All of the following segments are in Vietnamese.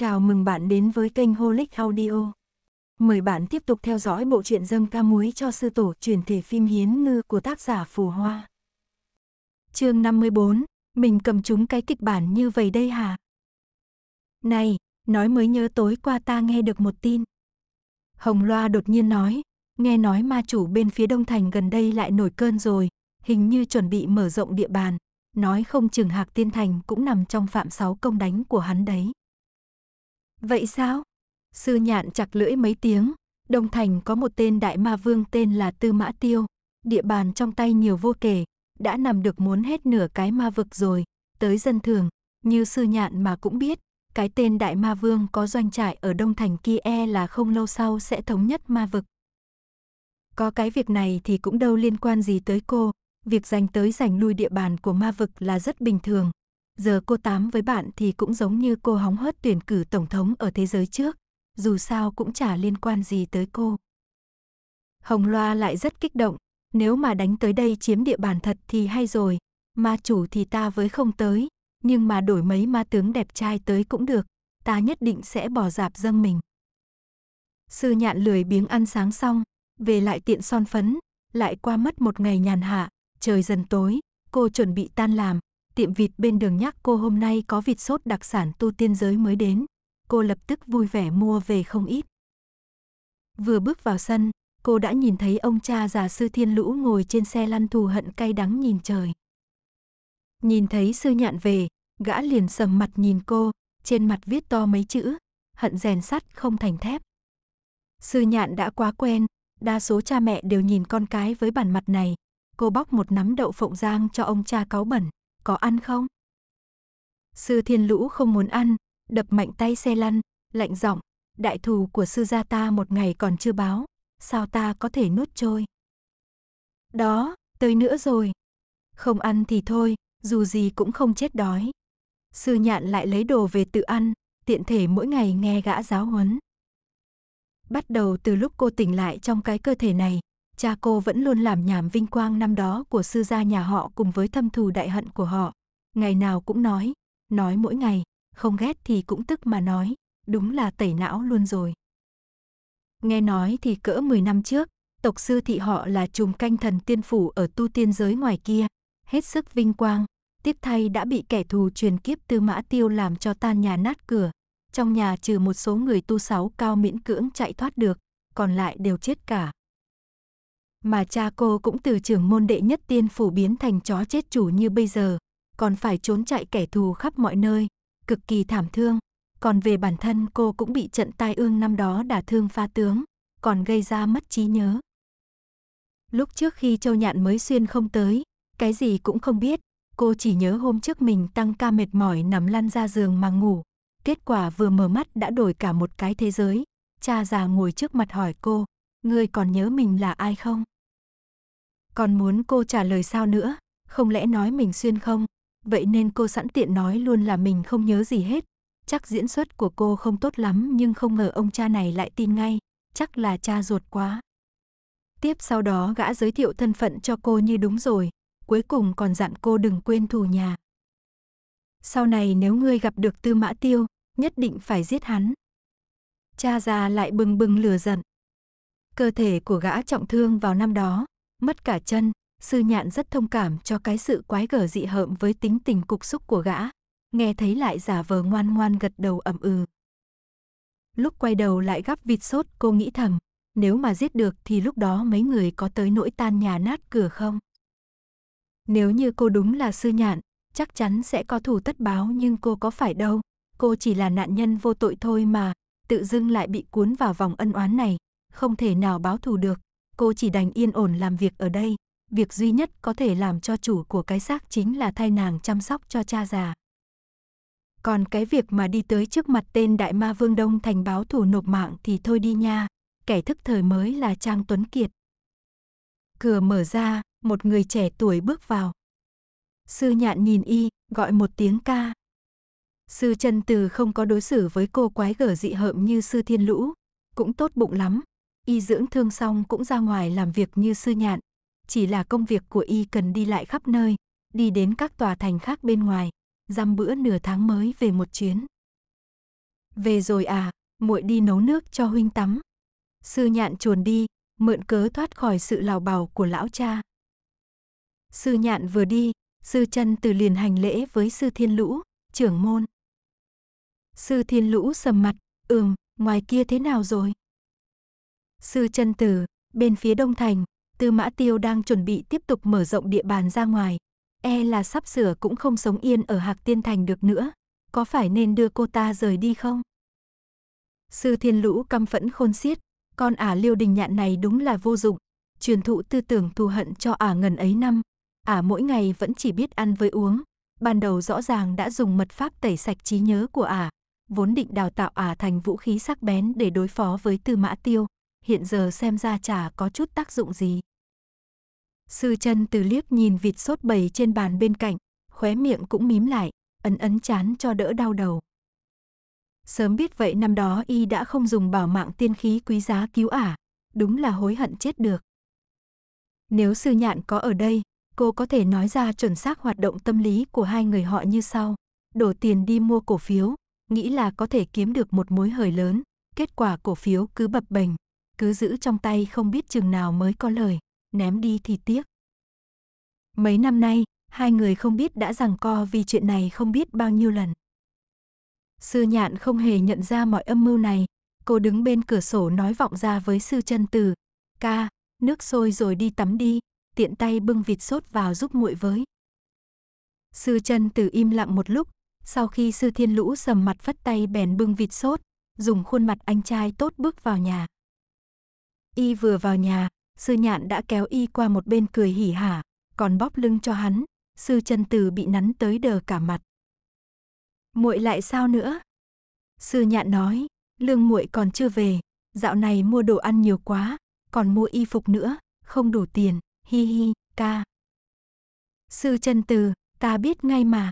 Chào mừng bạn đến với kênh Holic Audio. Mời bạn tiếp tục theo dõi bộ truyện dâm ca muối cho sư tổ truyền thể phim Hiến Ngư của tác giả Phù Hoa. chương 54, mình cầm chúng cái kịch bản như vậy đây hả? Này, nói mới nhớ tối qua ta nghe được một tin. Hồng Loa đột nhiên nói, nghe nói ma chủ bên phía Đông Thành gần đây lại nổi cơn rồi, hình như chuẩn bị mở rộng địa bàn, nói không chừng Hạc Tiên Thành cũng nằm trong phạm sáu công đánh của hắn đấy. Vậy sao? Sư nhạn chặt lưỡi mấy tiếng, Đông Thành có một tên đại ma vương tên là Tư Mã Tiêu, địa bàn trong tay nhiều vô kể, đã nằm được muốn hết nửa cái ma vực rồi, tới dân thường, như sư nhạn mà cũng biết, cái tên đại ma vương có doanh trại ở Đông Thành kia e là không lâu sau sẽ thống nhất ma vực. Có cái việc này thì cũng đâu liên quan gì tới cô, việc giành tới giành lui địa bàn của ma vực là rất bình thường, Giờ cô tám với bạn thì cũng giống như cô hóng hớt tuyển cử tổng thống ở thế giới trước, dù sao cũng chả liên quan gì tới cô. Hồng Loa lại rất kích động, nếu mà đánh tới đây chiếm địa bàn thật thì hay rồi, ma chủ thì ta với không tới, nhưng mà đổi mấy ma tướng đẹp trai tới cũng được, ta nhất định sẽ bỏ dạp dâng mình. Sư nhạn lười biếng ăn sáng xong, về lại tiện son phấn, lại qua mất một ngày nhàn hạ, trời dần tối, cô chuẩn bị tan làm, tiệm vịt bên đường nhắc cô hôm nay có vịt sốt đặc sản tu tiên giới mới đến. Cô lập tức vui vẻ mua về không ít. Vừa bước vào sân, cô đã nhìn thấy ông cha già sư thiên lũ ngồi trên xe lăn thù hận cay đắng nhìn trời. Nhìn thấy sư nhạn về, gã liền sầm mặt nhìn cô, trên mặt viết to mấy chữ, hận rèn sắt không thành thép. Sư nhạn đã quá quen, đa số cha mẹ đều nhìn con cái với bản mặt này. Cô bóc một nắm đậu phộng rang cho ông cha cáu bẩn có ăn không? Sư Thiên Lũ không muốn ăn, đập mạnh tay xe lăn, lạnh giọng, đại thù của sư gia ta một ngày còn chưa báo, sao ta có thể nuốt trôi? Đó, tới nữa rồi. Không ăn thì thôi, dù gì cũng không chết đói. Sư nhạn lại lấy đồ về tự ăn, tiện thể mỗi ngày nghe gã giáo huấn. Bắt đầu từ lúc cô tỉnh lại trong cái cơ thể này, cha cô vẫn luôn làm nhảm vinh quang năm đó của sư gia nhà họ cùng với thâm thù đại hận của họ. Ngày nào cũng nói, nói mỗi ngày, không ghét thì cũng tức mà nói, đúng là tẩy não luôn rồi. Nghe nói thì cỡ 10 năm trước, tộc sư thị họ là trùm canh thần tiên phủ ở tu tiên giới ngoài kia, hết sức vinh quang, tiếp thay đã bị kẻ thù truyền kiếp tư mã tiêu làm cho tan nhà nát cửa. Trong nhà trừ một số người tu sáu cao miễn cưỡng chạy thoát được, còn lại đều chết cả. Mà cha cô cũng từ trưởng môn đệ nhất tiên phổ biến thành chó chết chủ như bây giờ, còn phải trốn chạy kẻ thù khắp mọi nơi, cực kỳ thảm thương. Còn về bản thân cô cũng bị trận tai ương năm đó đả thương pha tướng, còn gây ra mất trí nhớ. Lúc trước khi Châu Nhạn mới xuyên không tới, cái gì cũng không biết, cô chỉ nhớ hôm trước mình tăng ca mệt mỏi nằm lăn ra giường mà ngủ. Kết quả vừa mở mắt đã đổi cả một cái thế giới. Cha già ngồi trước mặt hỏi cô, ngươi còn nhớ mình là ai không? Còn muốn cô trả lời sao nữa, không lẽ nói mình xuyên không? Vậy nên cô sẵn tiện nói luôn là mình không nhớ gì hết. Chắc diễn xuất của cô không tốt lắm nhưng không ngờ ông cha này lại tin ngay, chắc là cha ruột quá. Tiếp sau đó gã giới thiệu thân phận cho cô như đúng rồi, cuối cùng còn dặn cô đừng quên thù nhà. Sau này nếu ngươi gặp được Tư Mã Tiêu, nhất định phải giết hắn. Cha già lại bừng bừng lửa giận. Cơ thể của gã trọng thương vào năm đó, mất cả chân, sư nhạn rất thông cảm cho cái sự quái gở dị hợm với tính tình cục xúc của gã, nghe thấy lại giả vờ ngoan ngoan gật đầu ẩm ừ. Lúc quay đầu lại gắp vịt sốt cô nghĩ thầm, nếu mà giết được thì lúc đó mấy người có tới nỗi tan nhà nát cửa không? Nếu như cô đúng là sư nhạn, chắc chắn sẽ có thủ tất báo nhưng cô có phải đâu, cô chỉ là nạn nhân vô tội thôi mà, tự dưng lại bị cuốn vào vòng ân oán này, không thể nào báo thù được, cô chỉ đành yên ổn làm việc ở đây. Việc duy nhất có thể làm cho chủ của cái xác chính là thay nàng chăm sóc cho cha già. Còn cái việc mà đi tới trước mặt tên đại ma vương Đông Thành báo thù nộp mạng thì thôi đi nha, kẻ thức thời mới là Trang Tuấn Kiệt. Cửa mở ra, một người trẻ tuổi bước vào. Sư nhạn nhìn y, gọi một tiếng ca. Sư chân từ không có đối xử với cô quái gở dị hợm như sư thiên lũ, cũng tốt bụng lắm, Y dưỡng thương xong cũng ra ngoài làm việc như sư nhạn. Chỉ là công việc của Y cần đi lại khắp nơi, đi đến các tòa thành khác bên ngoài, dăm bữa nửa tháng mới về một chuyến. Về rồi à, muội đi nấu nước cho huynh tắm. Sư nhạn chuồn đi, mượn cớ thoát khỏi sự lào bảo của lão cha. Sư nhạn vừa đi, sư chân từ liền hành lễ với sư thiên lũ, trưởng môn. Sư thiên lũ sầm mặt, ừm, ngoài kia thế nào rồi? Sư chân Tử, bên phía Đông Thành, Tư Mã Tiêu đang chuẩn bị tiếp tục mở rộng địa bàn ra ngoài. E là sắp sửa cũng không sống yên ở Hạc Tiên Thành được nữa. Có phải nên đưa cô ta rời đi không? Sư Thiên Lũ căm phẫn khôn xiết. Con ả liêu đình nhạn này đúng là vô dụng. Truyền thụ tư tưởng thù hận cho ả ngần ấy năm. Ả mỗi ngày vẫn chỉ biết ăn với uống. Ban đầu rõ ràng đã dùng mật pháp tẩy sạch trí nhớ của ả. Vốn định đào tạo ả thành vũ khí sắc bén để đối phó với Tư Mã Tiêu hiện giờ xem ra chả có chút tác dụng gì. Sư chân từ liếc nhìn vịt sốt bầy trên bàn bên cạnh, khóe miệng cũng mím lại, ấn ấn chán cho đỡ đau đầu. Sớm biết vậy năm đó y đã không dùng bảo mạng tiên khí quý giá cứu ả, đúng là hối hận chết được. Nếu sư nhạn có ở đây, cô có thể nói ra chuẩn xác hoạt động tâm lý của hai người họ như sau. Đổ tiền đi mua cổ phiếu, nghĩ là có thể kiếm được một mối hời lớn, kết quả cổ phiếu cứ bập bềnh, cứ giữ trong tay không biết chừng nào mới có lời, ném đi thì tiếc. Mấy năm nay, hai người không biết đã rằng co vì chuyện này không biết bao nhiêu lần. Sư nhạn không hề nhận ra mọi âm mưu này, cô đứng bên cửa sổ nói vọng ra với sư chân từ, ca, nước sôi rồi đi tắm đi, tiện tay bưng vịt sốt vào giúp muội với. Sư chân từ im lặng một lúc, sau khi sư thiên lũ sầm mặt phất tay bèn bưng vịt sốt, dùng khuôn mặt anh trai tốt bước vào nhà. Y vừa vào nhà, sư nhạn đã kéo y qua một bên cười hỉ hả, còn bóp lưng cho hắn, sư chân từ bị nắn tới đờ cả mặt. Muội lại sao nữa? Sư nhạn nói, lương muội còn chưa về, dạo này mua đồ ăn nhiều quá, còn mua y phục nữa, không đủ tiền, hi hi, ca. Sư chân từ, ta biết ngay mà.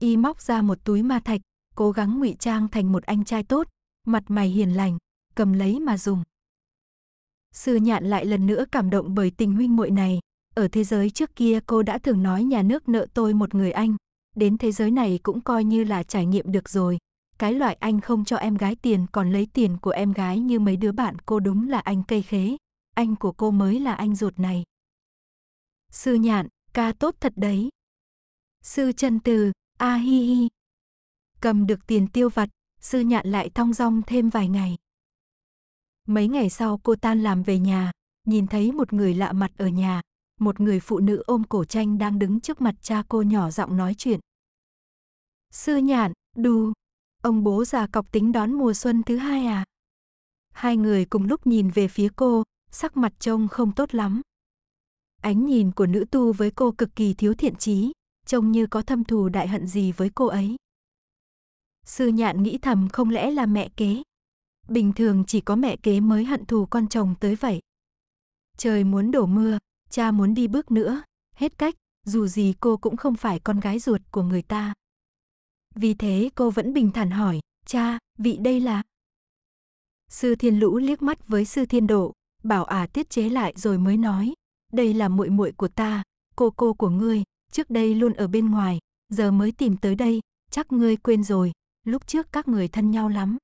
Y móc ra một túi ma thạch, cố gắng ngụy trang thành một anh trai tốt, mặt mày hiền lành, cầm lấy mà dùng. Sư nhạn lại lần nữa cảm động bởi tình huynh muội này. Ở thế giới trước kia cô đã thường nói nhà nước nợ tôi một người anh. Đến thế giới này cũng coi như là trải nghiệm được rồi. Cái loại anh không cho em gái tiền còn lấy tiền của em gái như mấy đứa bạn cô đúng là anh cây khế. Anh của cô mới là anh ruột này. Sư nhạn, ca tốt thật đấy. Sư chân từ, a hi hi. Cầm được tiền tiêu vặt, sư nhạn lại thong dong thêm vài ngày. Mấy ngày sau cô tan làm về nhà, nhìn thấy một người lạ mặt ở nhà, một người phụ nữ ôm cổ tranh đang đứng trước mặt cha cô nhỏ giọng nói chuyện. Sư nhạn, đù, ông bố già cọc tính đón mùa xuân thứ hai à? Hai người cùng lúc nhìn về phía cô, sắc mặt trông không tốt lắm. Ánh nhìn của nữ tu với cô cực kỳ thiếu thiện trí, trông như có thâm thù đại hận gì với cô ấy. Sư nhạn nghĩ thầm không lẽ là mẹ kế, Bình thường chỉ có mẹ kế mới hận thù con chồng tới vậy. Trời muốn đổ mưa, cha muốn đi bước nữa, hết cách, dù gì cô cũng không phải con gái ruột của người ta. Vì thế cô vẫn bình thản hỏi, cha, vị đây là... Sư Thiên Lũ liếc mắt với Sư Thiên Độ, bảo à tiết chế lại rồi mới nói, đây là muội muội của ta, cô cô của ngươi, trước đây luôn ở bên ngoài, giờ mới tìm tới đây, chắc ngươi quên rồi, lúc trước các người thân nhau lắm.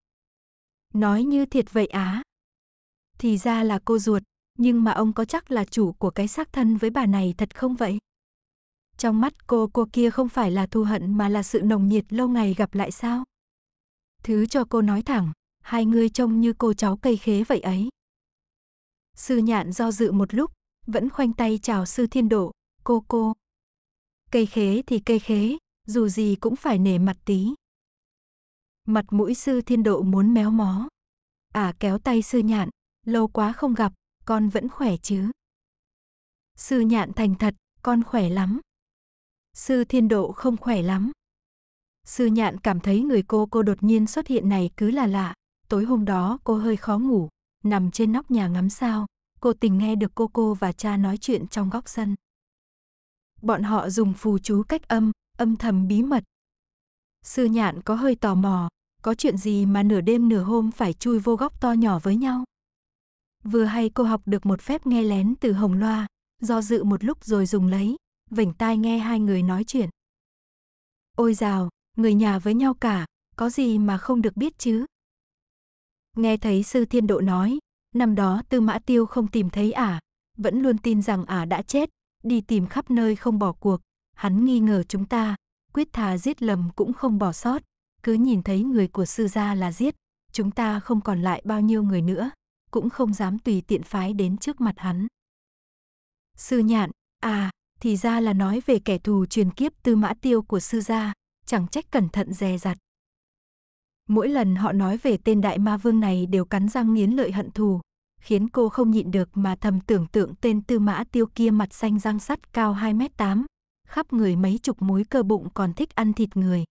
Nói như thiệt vậy á. Thì ra là cô ruột, nhưng mà ông có chắc là chủ của cái xác thân với bà này thật không vậy? Trong mắt cô cô kia không phải là thù hận mà là sự nồng nhiệt lâu ngày gặp lại sao? Thứ cho cô nói thẳng, hai người trông như cô cháu cây khế vậy ấy. Sư nhạn do dự một lúc, vẫn khoanh tay chào sư thiên độ, cô cô. Cây khế thì cây khế, dù gì cũng phải nể mặt tí. Mặt mũi sư thiên độ muốn méo mó. À kéo tay sư nhạn, lâu quá không gặp, con vẫn khỏe chứ. Sư nhạn thành thật, con khỏe lắm. Sư thiên độ không khỏe lắm. Sư nhạn cảm thấy người cô cô đột nhiên xuất hiện này cứ là lạ. Tối hôm đó cô hơi khó ngủ, nằm trên nóc nhà ngắm sao. Cô tình nghe được cô cô và cha nói chuyện trong góc sân. Bọn họ dùng phù chú cách âm, âm thầm bí mật, Sư nhạn có hơi tò mò, có chuyện gì mà nửa đêm nửa hôm phải chui vô góc to nhỏ với nhau. Vừa hay cô học được một phép nghe lén từ hồng loa, do dự một lúc rồi dùng lấy, vỉnh tai nghe hai người nói chuyện. Ôi rào, người nhà với nhau cả, có gì mà không được biết chứ? Nghe thấy sư thiên độ nói, năm đó tư mã tiêu không tìm thấy ả, vẫn luôn tin rằng ả đã chết, đi tìm khắp nơi không bỏ cuộc, hắn nghi ngờ chúng ta, quyết thà giết lầm cũng không bỏ sót, cứ nhìn thấy người của sư gia là giết, chúng ta không còn lại bao nhiêu người nữa, cũng không dám tùy tiện phái đến trước mặt hắn. Sư nhạn, à, thì ra là nói về kẻ thù truyền kiếp tư mã tiêu của sư gia, chẳng trách cẩn thận dè dặt. Mỗi lần họ nói về tên đại ma vương này đều cắn răng nghiến lợi hận thù, khiến cô không nhịn được mà thầm tưởng tượng tên tư mã tiêu kia mặt xanh răng sắt cao 2m8, khắp người mấy chục múi cơ bụng còn thích ăn thịt người.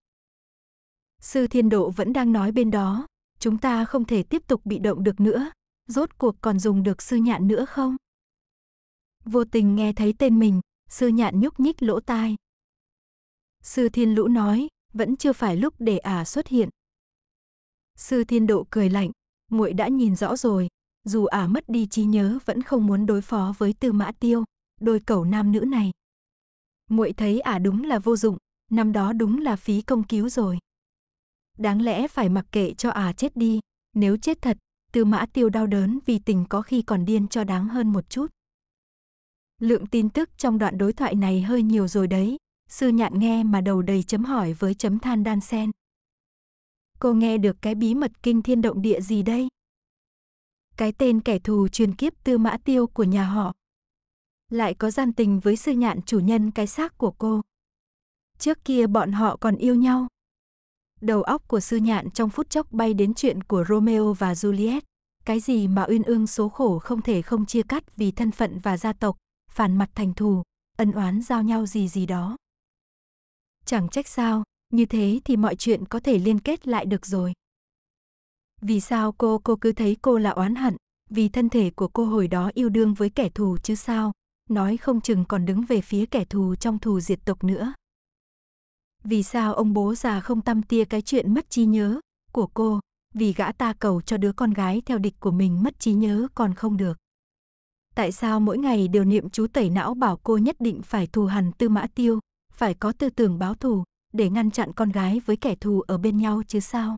Sư Thiên Độ vẫn đang nói bên đó, chúng ta không thể tiếp tục bị động được nữa, rốt cuộc còn dùng được sư nhạn nữa không? Vô tình nghe thấy tên mình, sư nhạn nhúc nhích lỗ tai. Sư Thiên Lũ nói, vẫn chưa phải lúc để ả xuất hiện. Sư Thiên Độ cười lạnh, muội đã nhìn rõ rồi, dù ả mất đi trí nhớ vẫn không muốn đối phó với Tư Mã Tiêu, đôi cẩu nam nữ này, muội thấy ả à đúng là vô dụng, năm đó đúng là phí công cứu rồi. Đáng lẽ phải mặc kệ cho ả à chết đi, nếu chết thật, Tư Mã Tiêu đau đớn vì tình có khi còn điên cho đáng hơn một chút. Lượng tin tức trong đoạn đối thoại này hơi nhiều rồi đấy, sư nhạn nghe mà đầu đầy chấm hỏi với chấm than đan sen. Cô nghe được cái bí mật kinh thiên động địa gì đây? Cái tên kẻ thù truyền kiếp Tư Mã Tiêu của nhà họ lại có gian tình với sư nhạn chủ nhân cái xác của cô. Trước kia bọn họ còn yêu nhau. Đầu óc của sư nhạn trong phút chốc bay đến chuyện của Romeo và Juliet. Cái gì mà uyên ương số khổ không thể không chia cắt vì thân phận và gia tộc, phản mặt thành thù, ân oán giao nhau gì gì đó. Chẳng trách sao, như thế thì mọi chuyện có thể liên kết lại được rồi. Vì sao cô cô cứ thấy cô là oán hận, vì thân thể của cô hồi đó yêu đương với kẻ thù chứ sao? nói không chừng còn đứng về phía kẻ thù trong thù diệt tộc nữa. Vì sao ông bố già không tâm tia cái chuyện mất trí nhớ của cô, vì gã ta cầu cho đứa con gái theo địch của mình mất trí nhớ còn không được. Tại sao mỗi ngày đều niệm chú tẩy não bảo cô nhất định phải thù hằn tư mã tiêu, phải có tư tưởng báo thù, để ngăn chặn con gái với kẻ thù ở bên nhau chứ sao?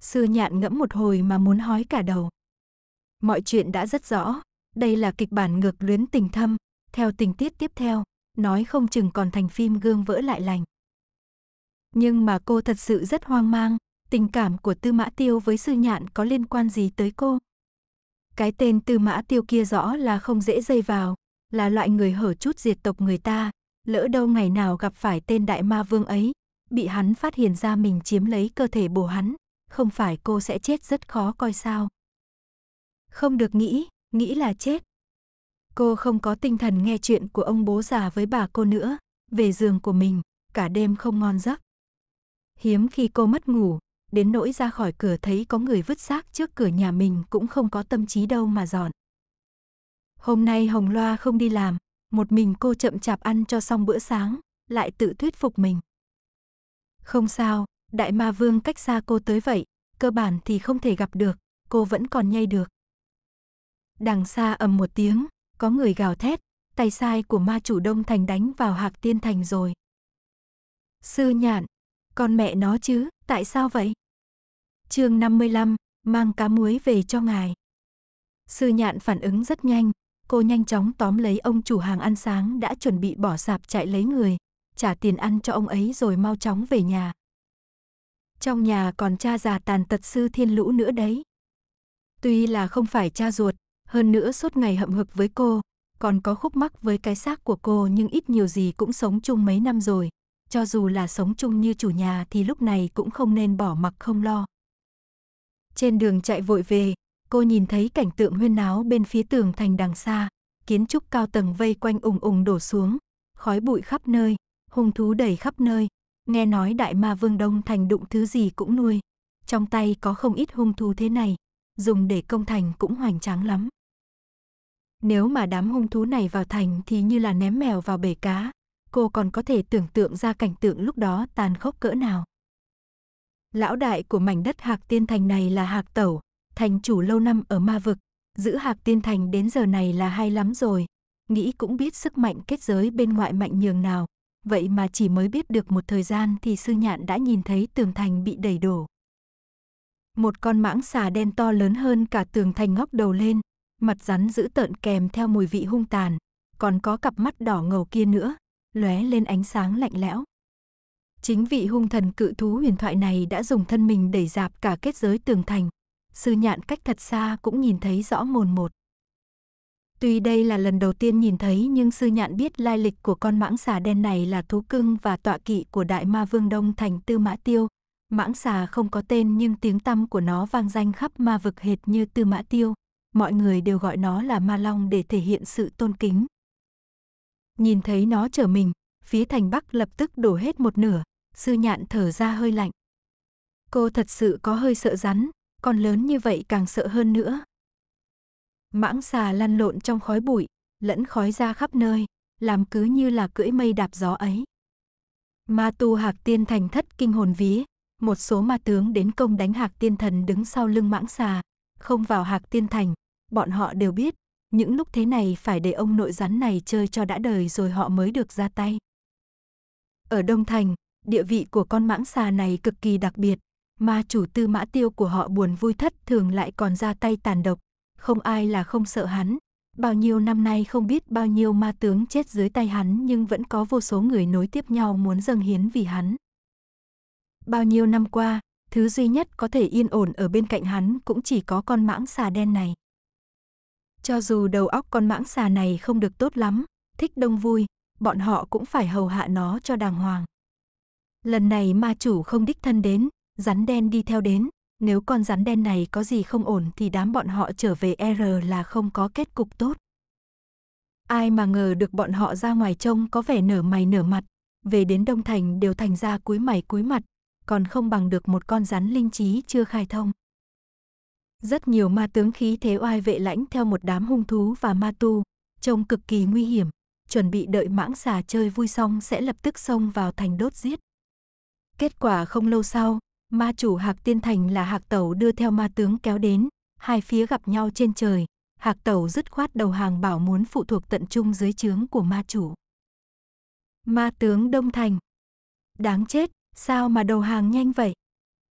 Sư nhạn ngẫm một hồi mà muốn hói cả đầu. Mọi chuyện đã rất rõ, đây là kịch bản ngược luyến tình thâm, theo tình tiết tiếp theo, nói không chừng còn thành phim gương vỡ lại lành. Nhưng mà cô thật sự rất hoang mang, tình cảm của Tư Mã Tiêu với Sư Nhạn có liên quan gì tới cô? Cái tên Tư Mã Tiêu kia rõ là không dễ dây vào, là loại người hở chút diệt tộc người ta, lỡ đâu ngày nào gặp phải tên đại ma vương ấy, bị hắn phát hiện ra mình chiếm lấy cơ thể bổ hắn, không phải cô sẽ chết rất khó coi sao. Không được nghĩ, nghĩ là chết. Cô không có tinh thần nghe chuyện của ông bố già với bà cô nữa, về giường của mình, cả đêm không ngon giấc. Hiếm khi cô mất ngủ, đến nỗi ra khỏi cửa thấy có người vứt xác trước cửa nhà mình cũng không có tâm trí đâu mà dọn. Hôm nay Hồng Loa không đi làm, một mình cô chậm chạp ăn cho xong bữa sáng, lại tự thuyết phục mình. Không sao, đại ma vương cách xa cô tới vậy, cơ bản thì không thể gặp được, cô vẫn còn nhây được. Đằng xa ầm một tiếng, có người gào thét, tay sai của ma chủ Đông Thành đánh vào Hạc Tiên Thành rồi. Sư nhạn, con mẹ nó chứ, tại sao vậy? chương 55, mang cá muối về cho ngài. Sư nhạn phản ứng rất nhanh, cô nhanh chóng tóm lấy ông chủ hàng ăn sáng đã chuẩn bị bỏ sạp chạy lấy người, trả tiền ăn cho ông ấy rồi mau chóng về nhà. Trong nhà còn cha già tàn tật sư thiên lũ nữa đấy. Tuy là không phải cha ruột, hơn nữa suốt ngày hậm hực với cô, còn có khúc mắc với cái xác của cô nhưng ít nhiều gì cũng sống chung mấy năm rồi, cho dù là sống chung như chủ nhà thì lúc này cũng không nên bỏ mặc không lo. Trên đường chạy vội về, cô nhìn thấy cảnh tượng huyên náo bên phía tường thành đằng xa, kiến trúc cao tầng vây quanh ùng ùng đổ xuống, khói bụi khắp nơi, hung thú đầy khắp nơi, nghe nói đại ma vương đông thành đụng thứ gì cũng nuôi, trong tay có không ít hung thú thế này, dùng để công thành cũng hoành tráng lắm. Nếu mà đám hung thú này vào thành thì như là ném mèo vào bể cá, cô còn có thể tưởng tượng ra cảnh tượng lúc đó tàn khốc cỡ nào. Lão đại của mảnh đất Hạc Tiên Thành này là Hạc Tẩu, thành chủ lâu năm ở ma vực, giữ Hạc Tiên Thành đến giờ này là hay lắm rồi, nghĩ cũng biết sức mạnh kết giới bên ngoại mạnh nhường nào, vậy mà chỉ mới biết được một thời gian thì sư nhạn đã nhìn thấy tường thành bị đẩy đổ. Một con mãng xà đen to lớn hơn cả tường thành ngóc đầu lên, mặt rắn dữ tợn kèm theo mùi vị hung tàn, còn có cặp mắt đỏ ngầu kia nữa, lóe lên ánh sáng lạnh lẽo. Chính vị hung thần cự thú huyền thoại này đã dùng thân mình đẩy dạp cả kết giới tường thành, sư nhạn cách thật xa cũng nhìn thấy rõ mồn một. Tuy đây là lần đầu tiên nhìn thấy nhưng sư nhạn biết lai lịch của con mãng xà đen này là thú cưng và tọa kỵ của đại ma vương đông thành tư mã tiêu. Mãng xà không có tên nhưng tiếng tăm của nó vang danh khắp ma vực hệt như tư mã tiêu mọi người đều gọi nó là ma long để thể hiện sự tôn kính. Nhìn thấy nó chở mình, phía thành Bắc lập tức đổ hết một nửa, sư nhạn thở ra hơi lạnh. Cô thật sự có hơi sợ rắn, còn lớn như vậy càng sợ hơn nữa. Mãng xà lăn lộn trong khói bụi, lẫn khói ra khắp nơi, làm cứ như là cưỡi mây đạp gió ấy. Ma tu hạc tiên thành thất kinh hồn vía, một số ma tướng đến công đánh hạc tiên thần đứng sau lưng mãng xà, không vào hạc tiên thành, bọn họ đều biết, những lúc thế này phải để ông nội rắn này chơi cho đã đời rồi họ mới được ra tay. Ở Đông Thành, địa vị của con mãng xà này cực kỳ đặc biệt, mà chủ tư mã tiêu của họ buồn vui thất thường lại còn ra tay tàn độc, không ai là không sợ hắn. Bao nhiêu năm nay không biết bao nhiêu ma tướng chết dưới tay hắn nhưng vẫn có vô số người nối tiếp nhau muốn dâng hiến vì hắn. Bao nhiêu năm qua, thứ duy nhất có thể yên ổn ở bên cạnh hắn cũng chỉ có con mãng xà đen này. Cho dù đầu óc con mãng xà này không được tốt lắm, thích đông vui, bọn họ cũng phải hầu hạ nó cho đàng hoàng. Lần này ma chủ không đích thân đến, rắn đen đi theo đến, nếu con rắn đen này có gì không ổn thì đám bọn họ trở về R là không có kết cục tốt. Ai mà ngờ được bọn họ ra ngoài trông có vẻ nở mày nở mặt, về đến Đông Thành đều thành ra cúi mày cúi mặt, còn không bằng được một con rắn linh trí chưa khai thông. Rất nhiều ma tướng khí thế oai vệ lãnh theo một đám hung thú và ma tu, trông cực kỳ nguy hiểm, chuẩn bị đợi mãng xà chơi vui xong sẽ lập tức xông vào thành đốt giết. Kết quả không lâu sau, ma chủ Hạc Tiên Thành là Hạc Tẩu đưa theo ma tướng kéo đến, hai phía gặp nhau trên trời, Hạc Tẩu dứt khoát đầu hàng bảo muốn phụ thuộc tận trung dưới trướng của ma chủ. Ma tướng Đông Thành Đáng chết, sao mà đầu hàng nhanh vậy?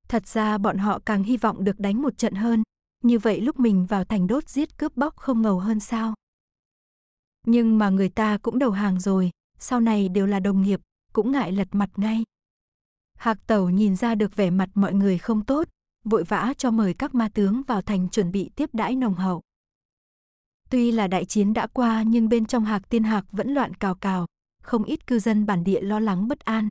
Thật ra bọn họ càng hy vọng được đánh một trận hơn, như vậy lúc mình vào thành đốt giết cướp bóc không ngầu hơn sao? Nhưng mà người ta cũng đầu hàng rồi, sau này đều là đồng nghiệp, cũng ngại lật mặt ngay. Hạc Tẩu nhìn ra được vẻ mặt mọi người không tốt, vội vã cho mời các ma tướng vào thành chuẩn bị tiếp đãi nồng hậu. Tuy là đại chiến đã qua nhưng bên trong Hạc Tiên Hạc vẫn loạn cào cào, không ít cư dân bản địa lo lắng bất an.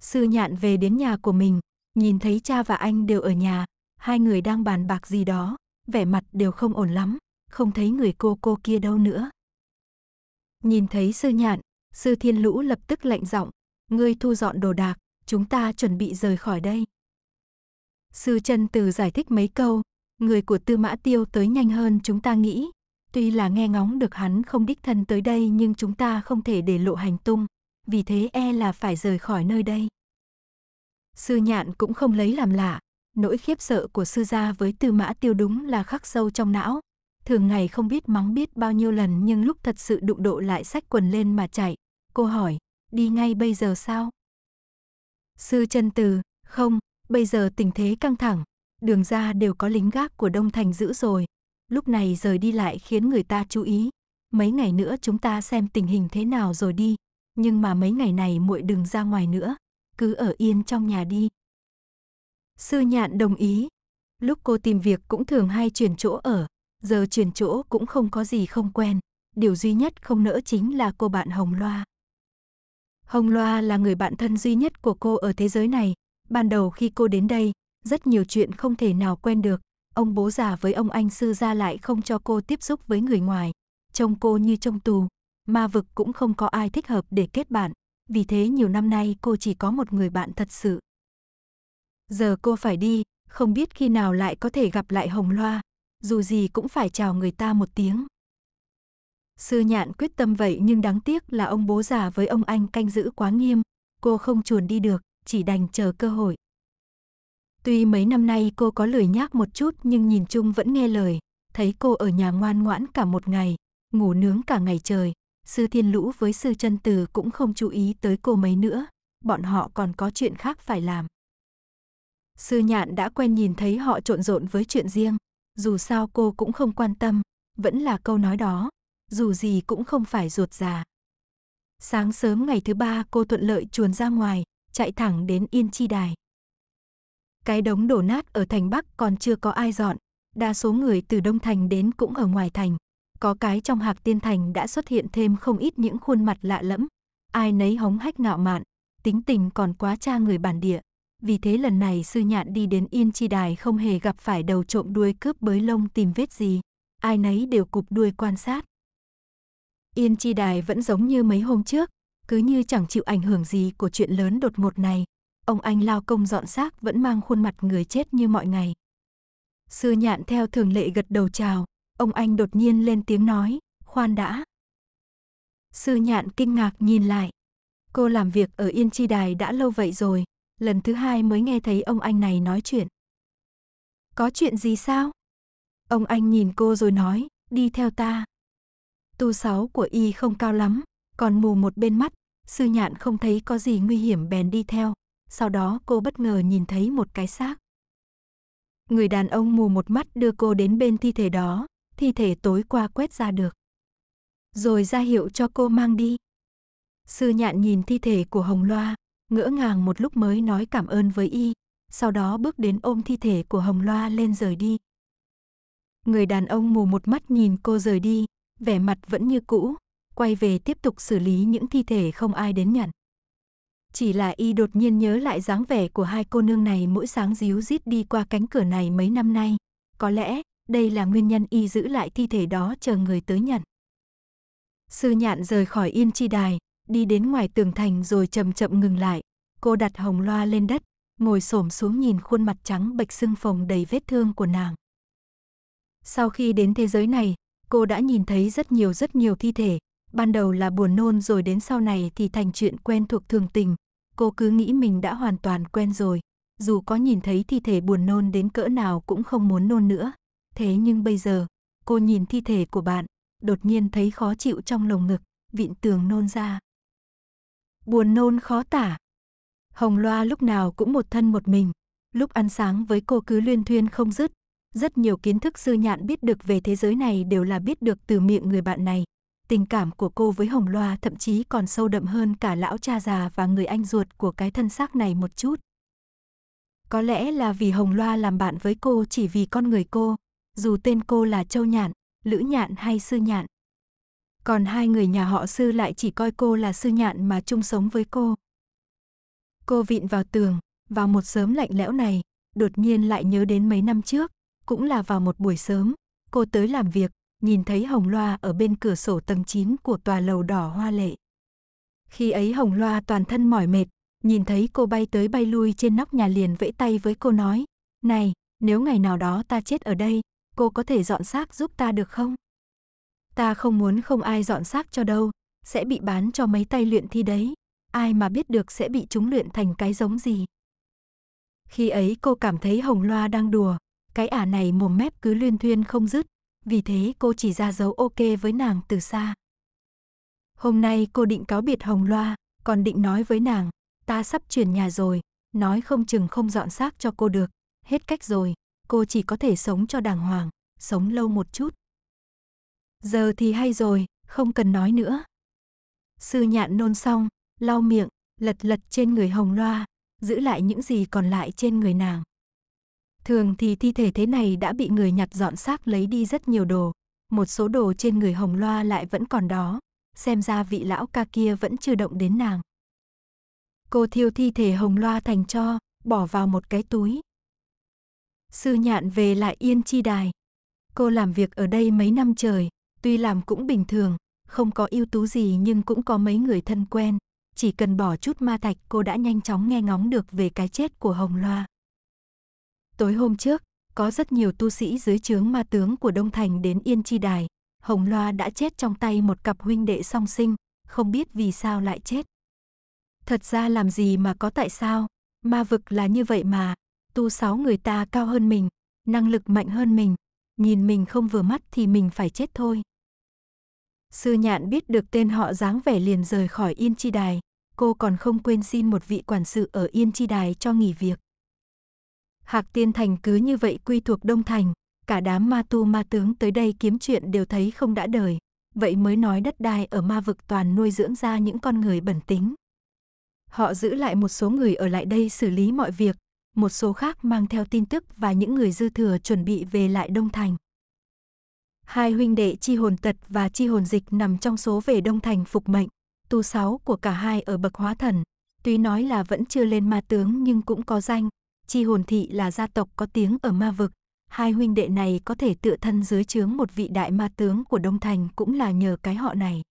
Sư nhạn về đến nhà của mình, nhìn thấy cha và anh đều ở nhà, hai người đang bàn bạc gì đó, vẻ mặt đều không ổn lắm, không thấy người cô cô kia đâu nữa. Nhìn thấy sư nhạn, sư thiên lũ lập tức lạnh giọng, ngươi thu dọn đồ đạc, chúng ta chuẩn bị rời khỏi đây. Sư chân từ giải thích mấy câu, người của tư mã tiêu tới nhanh hơn chúng ta nghĩ, tuy là nghe ngóng được hắn không đích thân tới đây nhưng chúng ta không thể để lộ hành tung, vì thế e là phải rời khỏi nơi đây. Sư nhạn cũng không lấy làm lạ, Nỗi khiếp sợ của sư gia với tư mã tiêu đúng là khắc sâu trong não. Thường ngày không biết mắng biết bao nhiêu lần nhưng lúc thật sự đụng độ lại sách quần lên mà chạy. Cô hỏi, đi ngay bây giờ sao? Sư chân từ, không, bây giờ tình thế căng thẳng. Đường ra đều có lính gác của Đông Thành giữ rồi. Lúc này rời đi lại khiến người ta chú ý. Mấy ngày nữa chúng ta xem tình hình thế nào rồi đi. Nhưng mà mấy ngày này muội đừng ra ngoài nữa. Cứ ở yên trong nhà đi. Sư nhạn đồng ý. Lúc cô tìm việc cũng thường hay chuyển chỗ ở, giờ chuyển chỗ cũng không có gì không quen. Điều duy nhất không nỡ chính là cô bạn Hồng Loa. Hồng Loa là người bạn thân duy nhất của cô ở thế giới này. Ban đầu khi cô đến đây, rất nhiều chuyện không thể nào quen được. Ông bố già với ông anh sư gia lại không cho cô tiếp xúc với người ngoài. Trông cô như trong tù, ma vực cũng không có ai thích hợp để kết bạn. Vì thế nhiều năm nay cô chỉ có một người bạn thật sự. Giờ cô phải đi, không biết khi nào lại có thể gặp lại Hồng Loa, dù gì cũng phải chào người ta một tiếng. Sư nhạn quyết tâm vậy nhưng đáng tiếc là ông bố già với ông anh canh giữ quá nghiêm, cô không chuồn đi được, chỉ đành chờ cơ hội. Tuy mấy năm nay cô có lười nhác một chút nhưng nhìn chung vẫn nghe lời, thấy cô ở nhà ngoan ngoãn cả một ngày, ngủ nướng cả ngày trời. Sư Thiên Lũ với Sư Chân Từ cũng không chú ý tới cô mấy nữa, bọn họ còn có chuyện khác phải làm. Sư nhạn đã quen nhìn thấy họ trộn rộn với chuyện riêng. Dù sao cô cũng không quan tâm, vẫn là câu nói đó. Dù gì cũng không phải ruột già. Sáng sớm ngày thứ ba cô thuận lợi chuồn ra ngoài, chạy thẳng đến Yên Chi Đài. Cái đống đổ nát ở thành Bắc còn chưa có ai dọn. Đa số người từ Đông Thành đến cũng ở ngoài thành. Có cái trong hạc tiên thành đã xuất hiện thêm không ít những khuôn mặt lạ lẫm. Ai nấy hóng hách ngạo mạn, tính tình còn quá cha người bản địa vì thế lần này sư nhạn đi đến Yên Chi Đài không hề gặp phải đầu trộm đuôi cướp bới lông tìm vết gì, ai nấy đều cụp đuôi quan sát. Yên Chi Đài vẫn giống như mấy hôm trước, cứ như chẳng chịu ảnh hưởng gì của chuyện lớn đột ngột này. Ông anh lao công dọn xác vẫn mang khuôn mặt người chết như mọi ngày. Sư nhạn theo thường lệ gật đầu chào, ông anh đột nhiên lên tiếng nói, khoan đã. Sư nhạn kinh ngạc nhìn lại. Cô làm việc ở Yên Chi Đài đã lâu vậy rồi, lần thứ hai mới nghe thấy ông anh này nói chuyện. Có chuyện gì sao? Ông anh nhìn cô rồi nói, đi theo ta. Tu sáu của y không cao lắm, còn mù một bên mắt, sư nhạn không thấy có gì nguy hiểm bèn đi theo, sau đó cô bất ngờ nhìn thấy một cái xác. Người đàn ông mù một mắt đưa cô đến bên thi thể đó, thi thể tối qua quét ra được. Rồi ra hiệu cho cô mang đi. Sư nhạn nhìn thi thể của Hồng Loa, ngỡ ngàng một lúc mới nói cảm ơn với y, sau đó bước đến ôm thi thể của Hồng Loa lên rời đi. Người đàn ông mù một mắt nhìn cô rời đi, vẻ mặt vẫn như cũ, quay về tiếp tục xử lý những thi thể không ai đến nhận. Chỉ là y đột nhiên nhớ lại dáng vẻ của hai cô nương này mỗi sáng díu dít đi qua cánh cửa này mấy năm nay. Có lẽ, đây là nguyên nhân y giữ lại thi thể đó chờ người tới nhận. Sư nhạn rời khỏi yên chi đài, đi đến ngoài tường thành rồi chậm chậm ngừng lại. Cô đặt hồng loa lên đất, ngồi xổm xuống nhìn khuôn mặt trắng bệch sưng phồng đầy vết thương của nàng. Sau khi đến thế giới này, cô đã nhìn thấy rất nhiều rất nhiều thi thể, ban đầu là buồn nôn rồi đến sau này thì thành chuyện quen thuộc thường tình, cô cứ nghĩ mình đã hoàn toàn quen rồi, dù có nhìn thấy thi thể buồn nôn đến cỡ nào cũng không muốn nôn nữa. Thế nhưng bây giờ, cô nhìn thi thể của bạn, đột nhiên thấy khó chịu trong lồng ngực, vịn tường nôn ra buồn nôn khó tả. Hồng Loa lúc nào cũng một thân một mình, lúc ăn sáng với cô cứ luyên thuyên không dứt. Rất nhiều kiến thức sư nhạn biết được về thế giới này đều là biết được từ miệng người bạn này. Tình cảm của cô với Hồng Loa thậm chí còn sâu đậm hơn cả lão cha già và người anh ruột của cái thân xác này một chút. Có lẽ là vì Hồng Loa làm bạn với cô chỉ vì con người cô, dù tên cô là Châu Nhạn, Lữ Nhạn hay Sư Nhạn, còn hai người nhà họ sư lại chỉ coi cô là sư nhạn mà chung sống với cô. Cô vịn vào tường, vào một sớm lạnh lẽo này, đột nhiên lại nhớ đến mấy năm trước, cũng là vào một buổi sớm, cô tới làm việc, nhìn thấy Hồng Loa ở bên cửa sổ tầng 9 của tòa lầu đỏ hoa lệ. Khi ấy Hồng Loa toàn thân mỏi mệt, nhìn thấy cô bay tới bay lui trên nóc nhà liền vẫy tay với cô nói, "Này, nếu ngày nào đó ta chết ở đây, cô có thể dọn xác giúp ta được không?" Ta không muốn không ai dọn xác cho đâu, sẽ bị bán cho mấy tay luyện thi đấy. Ai mà biết được sẽ bị chúng luyện thành cái giống gì. Khi ấy cô cảm thấy Hồng Loa đang đùa, cái ả này mồm mép cứ luyên thuyên không dứt, vì thế cô chỉ ra dấu ok với nàng từ xa. Hôm nay cô định cáo biệt Hồng Loa, còn định nói với nàng, ta sắp chuyển nhà rồi, nói không chừng không dọn xác cho cô được, hết cách rồi, cô chỉ có thể sống cho đàng hoàng, sống lâu một chút. Giờ thì hay rồi, không cần nói nữa. Sư nhạn nôn xong, lau miệng, lật lật trên người hồng loa, giữ lại những gì còn lại trên người nàng. Thường thì thi thể thế này đã bị người nhặt dọn xác lấy đi rất nhiều đồ, một số đồ trên người hồng loa lại vẫn còn đó, xem ra vị lão ca kia vẫn chưa động đến nàng. Cô thiêu thi thể hồng loa thành cho, bỏ vào một cái túi. Sư nhạn về lại yên chi đài. Cô làm việc ở đây mấy năm trời, Tuy làm cũng bình thường, không có ưu tú gì nhưng cũng có mấy người thân quen. Chỉ cần bỏ chút ma thạch cô đã nhanh chóng nghe ngóng được về cái chết của Hồng Loa. Tối hôm trước, có rất nhiều tu sĩ dưới trướng ma tướng của Đông Thành đến Yên Chi Đài. Hồng Loa đã chết trong tay một cặp huynh đệ song sinh, không biết vì sao lại chết. Thật ra làm gì mà có tại sao, ma vực là như vậy mà, tu sáu người ta cao hơn mình, năng lực mạnh hơn mình, nhìn mình không vừa mắt thì mình phải chết thôi. Sư nhạn biết được tên họ dáng vẻ liền rời khỏi Yên Chi Đài, cô còn không quên xin một vị quản sự ở Yên Chi Đài cho nghỉ việc. Hạc Tiên Thành cứ như vậy quy thuộc Đông Thành, cả đám ma tu ma tướng tới đây kiếm chuyện đều thấy không đã đời, vậy mới nói đất đai ở ma vực toàn nuôi dưỡng ra những con người bẩn tính. Họ giữ lại một số người ở lại đây xử lý mọi việc, một số khác mang theo tin tức và những người dư thừa chuẩn bị về lại Đông Thành. Hai huynh đệ chi hồn tật và chi hồn dịch nằm trong số về Đông Thành phục mệnh, tu sáu của cả hai ở bậc hóa thần. Tuy nói là vẫn chưa lên ma tướng nhưng cũng có danh, chi hồn thị là gia tộc có tiếng ở ma vực. Hai huynh đệ này có thể tựa thân dưới trướng một vị đại ma tướng của Đông Thành cũng là nhờ cái họ này.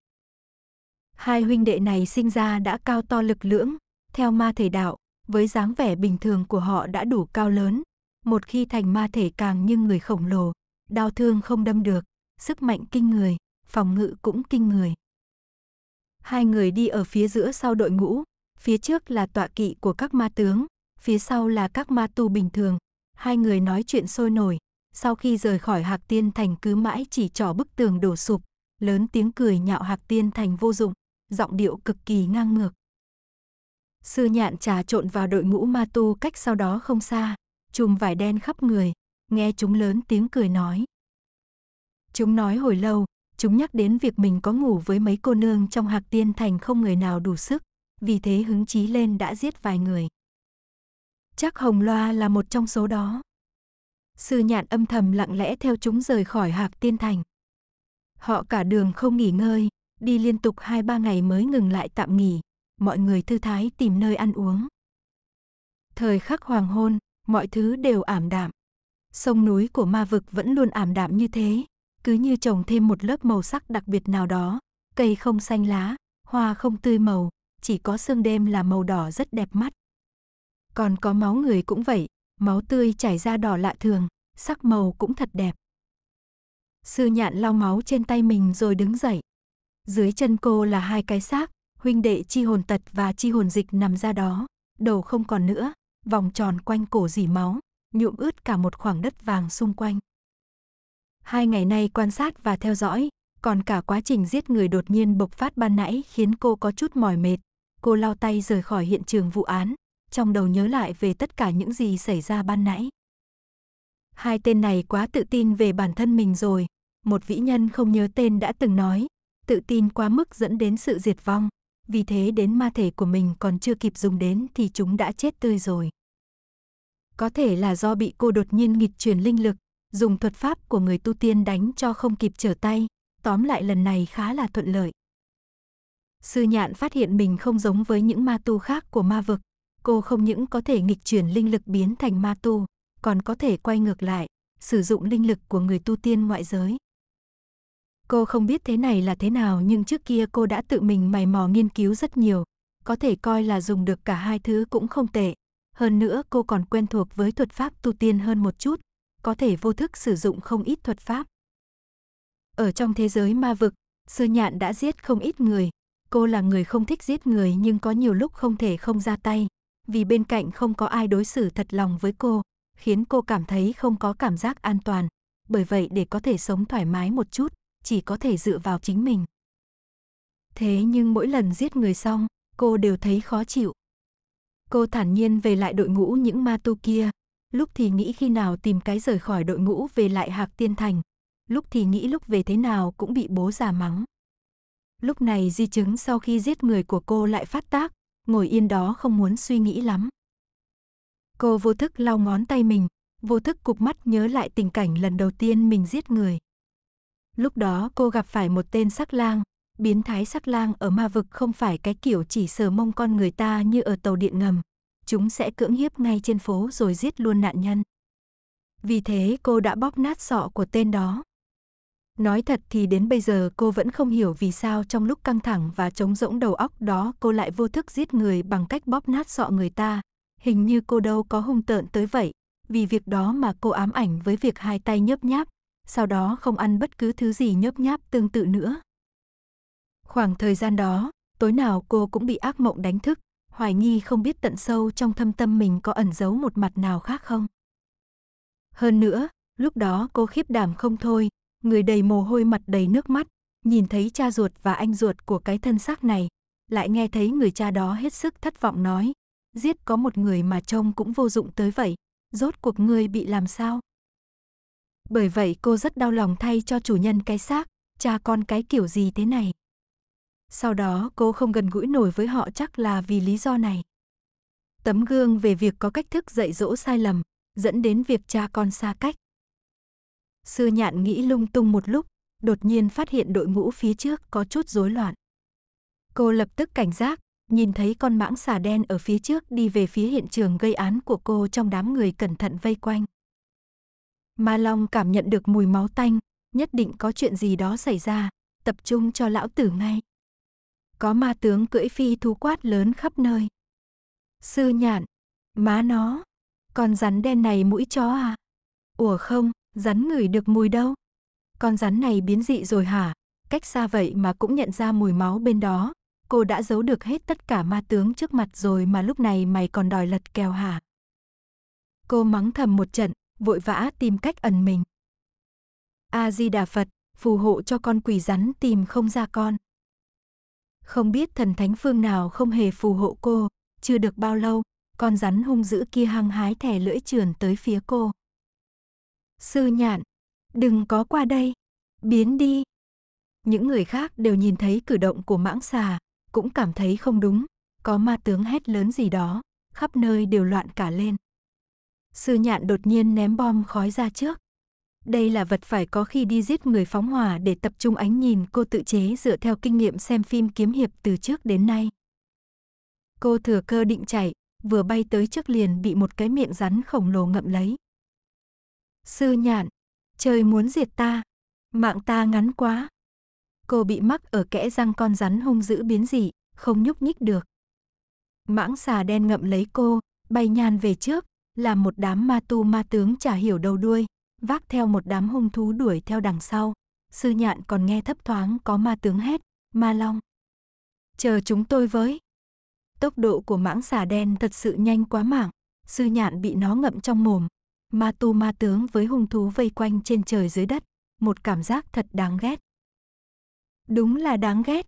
Hai huynh đệ này sinh ra đã cao to lực lưỡng, theo ma thể đạo, với dáng vẻ bình thường của họ đã đủ cao lớn, một khi thành ma thể càng như người khổng lồ, đau thương không đâm được, sức mạnh kinh người, phòng ngự cũng kinh người. Hai người đi ở phía giữa sau đội ngũ, phía trước là tọa kỵ của các ma tướng, phía sau là các ma tu bình thường. Hai người nói chuyện sôi nổi, sau khi rời khỏi Hạc Tiên Thành cứ mãi chỉ trỏ bức tường đổ sụp, lớn tiếng cười nhạo Hạc Tiên Thành vô dụng, giọng điệu cực kỳ ngang ngược. Sư nhạn trà trộn vào đội ngũ ma tu cách sau đó không xa, chùm vải đen khắp người, nghe chúng lớn tiếng cười nói. Chúng nói hồi lâu, chúng nhắc đến việc mình có ngủ với mấy cô nương trong hạc tiên thành không người nào đủ sức, vì thế hứng chí lên đã giết vài người. Chắc Hồng Loa là một trong số đó. Sư nhạn âm thầm lặng lẽ theo chúng rời khỏi hạc tiên thành. Họ cả đường không nghỉ ngơi, đi liên tục hai ba ngày mới ngừng lại tạm nghỉ, mọi người thư thái tìm nơi ăn uống. Thời khắc hoàng hôn, mọi thứ đều ảm đạm sông núi của ma vực vẫn luôn ảm đạm như thế, cứ như trồng thêm một lớp màu sắc đặc biệt nào đó, cây không xanh lá, hoa không tươi màu, chỉ có sương đêm là màu đỏ rất đẹp mắt. Còn có máu người cũng vậy, máu tươi chảy ra đỏ lạ thường, sắc màu cũng thật đẹp. Sư nhạn lau máu trên tay mình rồi đứng dậy. Dưới chân cô là hai cái xác, huynh đệ chi hồn tật và chi hồn dịch nằm ra đó, đầu không còn nữa, vòng tròn quanh cổ dỉ máu, nhuộm ướt cả một khoảng đất vàng xung quanh. Hai ngày nay quan sát và theo dõi, còn cả quá trình giết người đột nhiên bộc phát ban nãy khiến cô có chút mỏi mệt. Cô lao tay rời khỏi hiện trường vụ án, trong đầu nhớ lại về tất cả những gì xảy ra ban nãy. Hai tên này quá tự tin về bản thân mình rồi, một vĩ nhân không nhớ tên đã từng nói, tự tin quá mức dẫn đến sự diệt vong, vì thế đến ma thể của mình còn chưa kịp dùng đến thì chúng đã chết tươi rồi. Có thể là do bị cô đột nhiên nghịch truyền linh lực, dùng thuật pháp của người tu tiên đánh cho không kịp trở tay, tóm lại lần này khá là thuận lợi. Sư nhạn phát hiện mình không giống với những ma tu khác của ma vực, cô không những có thể nghịch chuyển linh lực biến thành ma tu, còn có thể quay ngược lại, sử dụng linh lực của người tu tiên ngoại giới. Cô không biết thế này là thế nào nhưng trước kia cô đã tự mình mày mò nghiên cứu rất nhiều, có thể coi là dùng được cả hai thứ cũng không tệ. Hơn nữa cô còn quen thuộc với thuật pháp tu tiên hơn một chút, có thể vô thức sử dụng không ít thuật pháp. Ở trong thế giới ma vực, sư nhạn đã giết không ít người. Cô là người không thích giết người nhưng có nhiều lúc không thể không ra tay, vì bên cạnh không có ai đối xử thật lòng với cô, khiến cô cảm thấy không có cảm giác an toàn. Bởi vậy để có thể sống thoải mái một chút, chỉ có thể dựa vào chính mình. Thế nhưng mỗi lần giết người xong, cô đều thấy khó chịu, Cô thản nhiên về lại đội ngũ những ma tu kia, lúc thì nghĩ khi nào tìm cái rời khỏi đội ngũ về lại Hạc Tiên Thành, lúc thì nghĩ lúc về thế nào cũng bị bố già mắng. Lúc này di chứng sau khi giết người của cô lại phát tác, ngồi yên đó không muốn suy nghĩ lắm. Cô vô thức lau ngón tay mình, vô thức cục mắt nhớ lại tình cảnh lần đầu tiên mình giết người. Lúc đó cô gặp phải một tên sắc lang, biến thái sắc lang ở ma vực không phải cái kiểu chỉ sờ mông con người ta như ở tàu điện ngầm. Chúng sẽ cưỡng hiếp ngay trên phố rồi giết luôn nạn nhân. Vì thế cô đã bóp nát sọ của tên đó. Nói thật thì đến bây giờ cô vẫn không hiểu vì sao trong lúc căng thẳng và trống rỗng đầu óc đó cô lại vô thức giết người bằng cách bóp nát sọ người ta. Hình như cô đâu có hung tợn tới vậy, vì việc đó mà cô ám ảnh với việc hai tay nhớp nháp, sau đó không ăn bất cứ thứ gì nhớp nháp tương tự nữa. Khoảng thời gian đó, tối nào cô cũng bị ác mộng đánh thức, hoài nghi không biết tận sâu trong thâm tâm mình có ẩn giấu một mặt nào khác không. Hơn nữa, lúc đó cô khiếp đảm không thôi, người đầy mồ hôi mặt đầy nước mắt, nhìn thấy cha ruột và anh ruột của cái thân xác này, lại nghe thấy người cha đó hết sức thất vọng nói, giết có một người mà trông cũng vô dụng tới vậy, rốt cuộc người bị làm sao? Bởi vậy cô rất đau lòng thay cho chủ nhân cái xác, cha con cái kiểu gì thế này. Sau đó cô không gần gũi nổi với họ chắc là vì lý do này. Tấm gương về việc có cách thức dạy dỗ sai lầm, dẫn đến việc cha con xa cách. Sư nhạn nghĩ lung tung một lúc, đột nhiên phát hiện đội ngũ phía trước có chút rối loạn. Cô lập tức cảnh giác, nhìn thấy con mãng xà đen ở phía trước đi về phía hiện trường gây án của cô trong đám người cẩn thận vây quanh. Ma Long cảm nhận được mùi máu tanh, nhất định có chuyện gì đó xảy ra, tập trung cho lão tử ngay có ma tướng cưỡi phi thú quát lớn khắp nơi. Sư nhạn, má nó, con rắn đen này mũi chó à? Ủa không, rắn ngửi được mùi đâu. Con rắn này biến dị rồi hả? Cách xa vậy mà cũng nhận ra mùi máu bên đó. Cô đã giấu được hết tất cả ma tướng trước mặt rồi mà lúc này mày còn đòi lật kèo hả? Cô mắng thầm một trận, vội vã tìm cách ẩn mình. A-di-đà Phật, phù hộ cho con quỷ rắn tìm không ra con. Không biết thần thánh phương nào không hề phù hộ cô, chưa được bao lâu, con rắn hung dữ kia hăng hái thẻ lưỡi trườn tới phía cô. Sư nhạn, đừng có qua đây, biến đi. Những người khác đều nhìn thấy cử động của mãng xà, cũng cảm thấy không đúng, có ma tướng hét lớn gì đó, khắp nơi đều loạn cả lên. Sư nhạn đột nhiên ném bom khói ra trước, đây là vật phải có khi đi giết người phóng hỏa để tập trung ánh nhìn cô tự chế dựa theo kinh nghiệm xem phim kiếm hiệp từ trước đến nay. Cô thừa cơ định chạy, vừa bay tới trước liền bị một cái miệng rắn khổng lồ ngậm lấy. Sư nhạn, trời muốn diệt ta, mạng ta ngắn quá. Cô bị mắc ở kẽ răng con rắn hung dữ biến dị, không nhúc nhích được. Mãng xà đen ngậm lấy cô, bay nhan về trước, làm một đám ma tu ma tướng chả hiểu đầu đuôi vác theo một đám hung thú đuổi theo đằng sau. Sư nhạn còn nghe thấp thoáng có ma tướng hét, ma long. Chờ chúng tôi với. Tốc độ của mãng xà đen thật sự nhanh quá mảng, sư nhạn bị nó ngậm trong mồm. Ma tu ma tướng với hung thú vây quanh trên trời dưới đất, một cảm giác thật đáng ghét. Đúng là đáng ghét.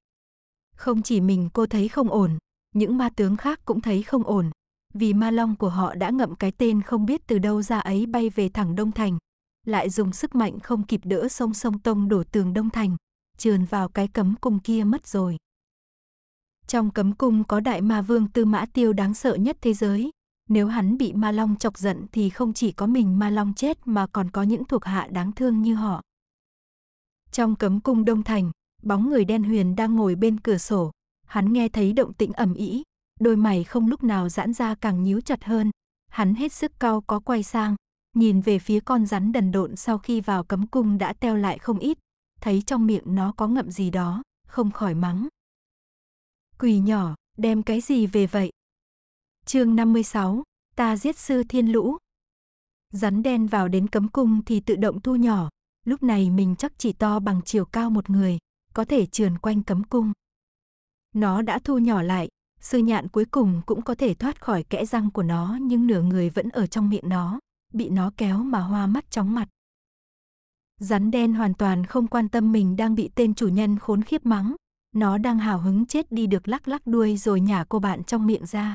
Không chỉ mình cô thấy không ổn, những ma tướng khác cũng thấy không ổn, vì ma long của họ đã ngậm cái tên không biết từ đâu ra ấy bay về thẳng Đông Thành, lại dùng sức mạnh không kịp đỡ sông sông tông đổ tường đông thành, trườn vào cái cấm cung kia mất rồi. Trong cấm cung có đại ma vương tư mã tiêu đáng sợ nhất thế giới, nếu hắn bị ma long chọc giận thì không chỉ có mình ma long chết mà còn có những thuộc hạ đáng thương như họ. Trong cấm cung đông thành, bóng người đen huyền đang ngồi bên cửa sổ, hắn nghe thấy động tĩnh ẩm ĩ, đôi mày không lúc nào giãn ra càng nhíu chặt hơn, hắn hết sức cao có quay sang, nhìn về phía con rắn đần độn sau khi vào cấm cung đã teo lại không ít, thấy trong miệng nó có ngậm gì đó, không khỏi mắng. Quỳ nhỏ, đem cái gì về vậy? Chương 56, ta giết sư thiên lũ. Rắn đen vào đến cấm cung thì tự động thu nhỏ, lúc này mình chắc chỉ to bằng chiều cao một người, có thể trườn quanh cấm cung. Nó đã thu nhỏ lại, sư nhạn cuối cùng cũng có thể thoát khỏi kẽ răng của nó nhưng nửa người vẫn ở trong miệng nó, bị nó kéo mà hoa mắt chóng mặt. Rắn đen hoàn toàn không quan tâm mình đang bị tên chủ nhân khốn khiếp mắng, nó đang hào hứng chết đi được lắc lắc đuôi rồi nhả cô bạn trong miệng ra.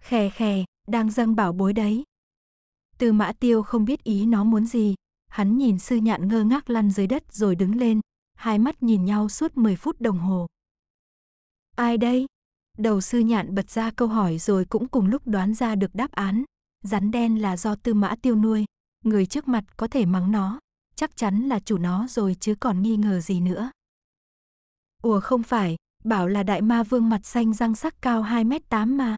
Khè khè, đang dâng bảo bối đấy. Từ mã tiêu không biết ý nó muốn gì, hắn nhìn sư nhạn ngơ ngác lăn dưới đất rồi đứng lên, hai mắt nhìn nhau suốt 10 phút đồng hồ. Ai đây? Đầu sư nhạn bật ra câu hỏi rồi cũng cùng lúc đoán ra được đáp án, rắn đen là do tư mã tiêu nuôi, người trước mặt có thể mắng nó, chắc chắn là chủ nó rồi chứ còn nghi ngờ gì nữa. Ủa không phải, bảo là đại ma vương mặt xanh răng sắc cao 2m8 mà.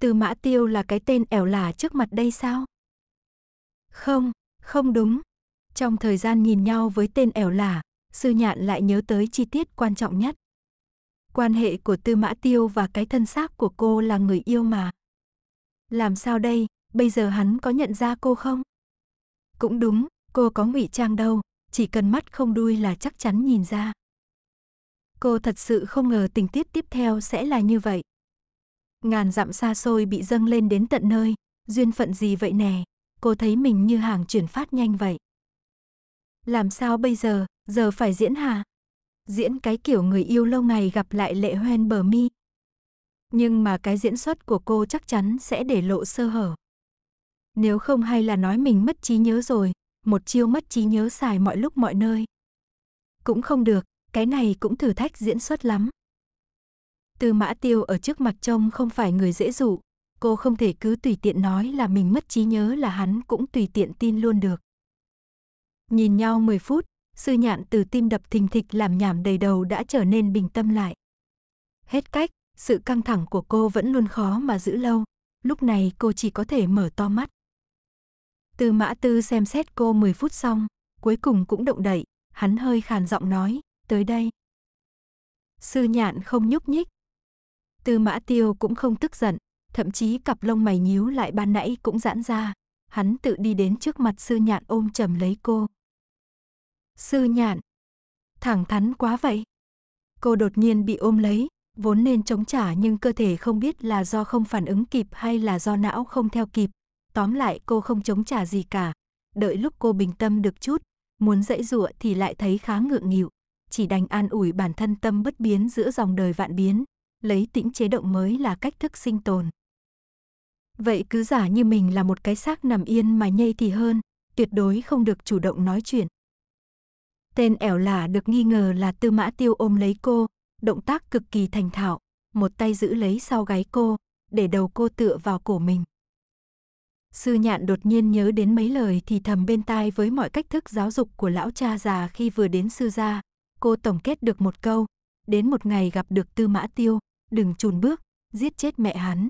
Tư mã tiêu là cái tên ẻo lả trước mặt đây sao? Không, không đúng. Trong thời gian nhìn nhau với tên ẻo lả, sư nhạn lại nhớ tới chi tiết quan trọng nhất. Quan hệ của tư mã tiêu và cái thân xác của cô là người yêu mà. Làm sao đây, bây giờ hắn có nhận ra cô không? Cũng đúng, cô có ngụy trang đâu, chỉ cần mắt không đuôi là chắc chắn nhìn ra. Cô thật sự không ngờ tình tiết tiếp theo sẽ là như vậy. Ngàn dặm xa xôi bị dâng lên đến tận nơi, duyên phận gì vậy nè, cô thấy mình như hàng chuyển phát nhanh vậy. Làm sao bây giờ, giờ phải diễn hả? Diễn cái kiểu người yêu lâu ngày gặp lại lệ hoen bờ mi, nhưng mà cái diễn xuất của cô chắc chắn sẽ để lộ sơ hở. Nếu không hay là nói mình mất trí nhớ rồi, một chiêu mất trí nhớ xài mọi lúc mọi nơi. Cũng không được, cái này cũng thử thách diễn xuất lắm. từ Mã Tiêu ở trước mặt trông không phải người dễ dụ, cô không thể cứ tùy tiện nói là mình mất trí nhớ là hắn cũng tùy tiện tin luôn được. Nhìn nhau 10 phút, sư nhạn từ tim đập thình thịch làm nhảm đầy đầu đã trở nên bình tâm lại. Hết cách, sự căng thẳng của cô vẫn luôn khó mà giữ lâu, lúc này cô chỉ có thể mở to mắt. Tư Mã Tư xem xét cô 10 phút xong, cuối cùng cũng động đậy, hắn hơi khàn giọng nói, tới đây. Sư nhạn không nhúc nhích. Tư Mã Tiêu cũng không tức giận, thậm chí cặp lông mày nhíu lại ban nãy cũng giãn ra, hắn tự đi đến trước mặt sư nhạn ôm chầm lấy cô. Sư nhạn, thẳng thắn quá vậy. Cô đột nhiên bị ôm lấy, vốn nên chống trả nhưng cơ thể không biết là do không phản ứng kịp hay là do não không theo kịp. Tóm lại cô không chống trả gì cả. Đợi lúc cô bình tâm được chút, muốn dãy dụa thì lại thấy khá ngượng nghịu. Chỉ đành an ủi bản thân tâm bất biến giữa dòng đời vạn biến. Lấy tĩnh chế động mới là cách thức sinh tồn. Vậy cứ giả như mình là một cái xác nằm yên mà nhây thì hơn, tuyệt đối không được chủ động nói chuyện. Tên ẻo lả được nghi ngờ là tư mã tiêu ôm lấy cô, động tác cực kỳ thành thạo, một tay giữ lấy sau gáy cô, để đầu cô tựa vào cổ mình. Sư nhạn đột nhiên nhớ đến mấy lời thì thầm bên tai với mọi cách thức giáo dục của lão cha già khi vừa đến sư gia. Cô tổng kết được một câu, đến một ngày gặp được tư mã tiêu, đừng chùn bước, giết chết mẹ hắn.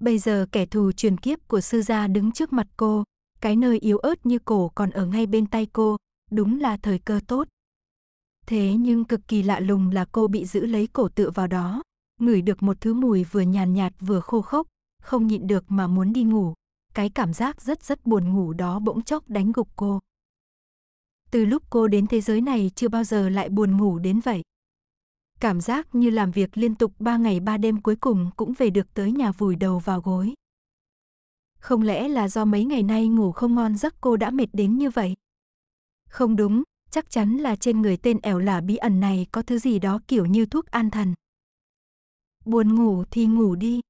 Bây giờ kẻ thù truyền kiếp của sư gia đứng trước mặt cô, cái nơi yếu ớt như cổ còn ở ngay bên tay cô, đúng là thời cơ tốt. Thế nhưng cực kỳ lạ lùng là cô bị giữ lấy cổ tựa vào đó, ngửi được một thứ mùi vừa nhàn nhạt, vừa khô khốc, không nhịn được mà muốn đi ngủ. Cái cảm giác rất rất buồn ngủ đó bỗng chốc đánh gục cô. Từ lúc cô đến thế giới này chưa bao giờ lại buồn ngủ đến vậy. Cảm giác như làm việc liên tục ba ngày ba đêm cuối cùng cũng về được tới nhà vùi đầu vào gối. Không lẽ là do mấy ngày nay ngủ không ngon giấc cô đã mệt đến như vậy? Không đúng, chắc chắn là trên người tên ẻo là bí ẩn này có thứ gì đó kiểu như thuốc an thần. Buồn ngủ thì ngủ đi.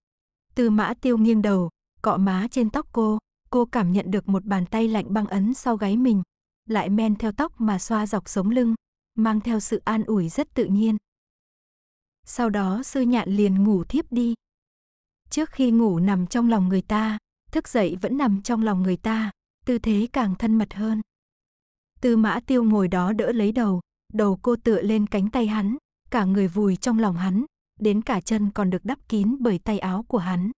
Tư mã tiêu nghiêng đầu, cọ má trên tóc cô, cô cảm nhận được một bàn tay lạnh băng ấn sau gáy mình, lại men theo tóc mà xoa dọc sống lưng, mang theo sự an ủi rất tự nhiên. Sau đó sư nhạn liền ngủ thiếp đi. Trước khi ngủ nằm trong lòng người ta, thức dậy vẫn nằm trong lòng người ta, tư thế càng thân mật hơn. Tư mã tiêu ngồi đó đỡ lấy đầu, đầu cô tựa lên cánh tay hắn, cả người vùi trong lòng hắn, đến cả chân còn được đắp kín bởi tay áo của hắn.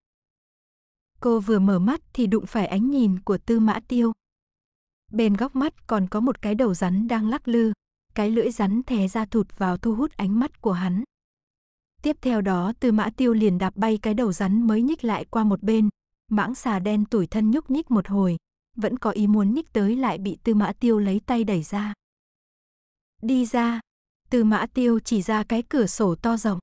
Cô vừa mở mắt thì đụng phải ánh nhìn của tư mã tiêu. Bên góc mắt còn có một cái đầu rắn đang lắc lư, cái lưỡi rắn thè ra thụt vào thu hút ánh mắt của hắn. Tiếp theo đó tư mã tiêu liền đạp bay cái đầu rắn mới nhích lại qua một bên, mãng xà đen tủi thân nhúc nhích một hồi, vẫn có ý muốn nhích tới lại bị Tư Mã Tiêu lấy tay đẩy ra. Đi ra, Tư Mã Tiêu chỉ ra cái cửa sổ to rộng.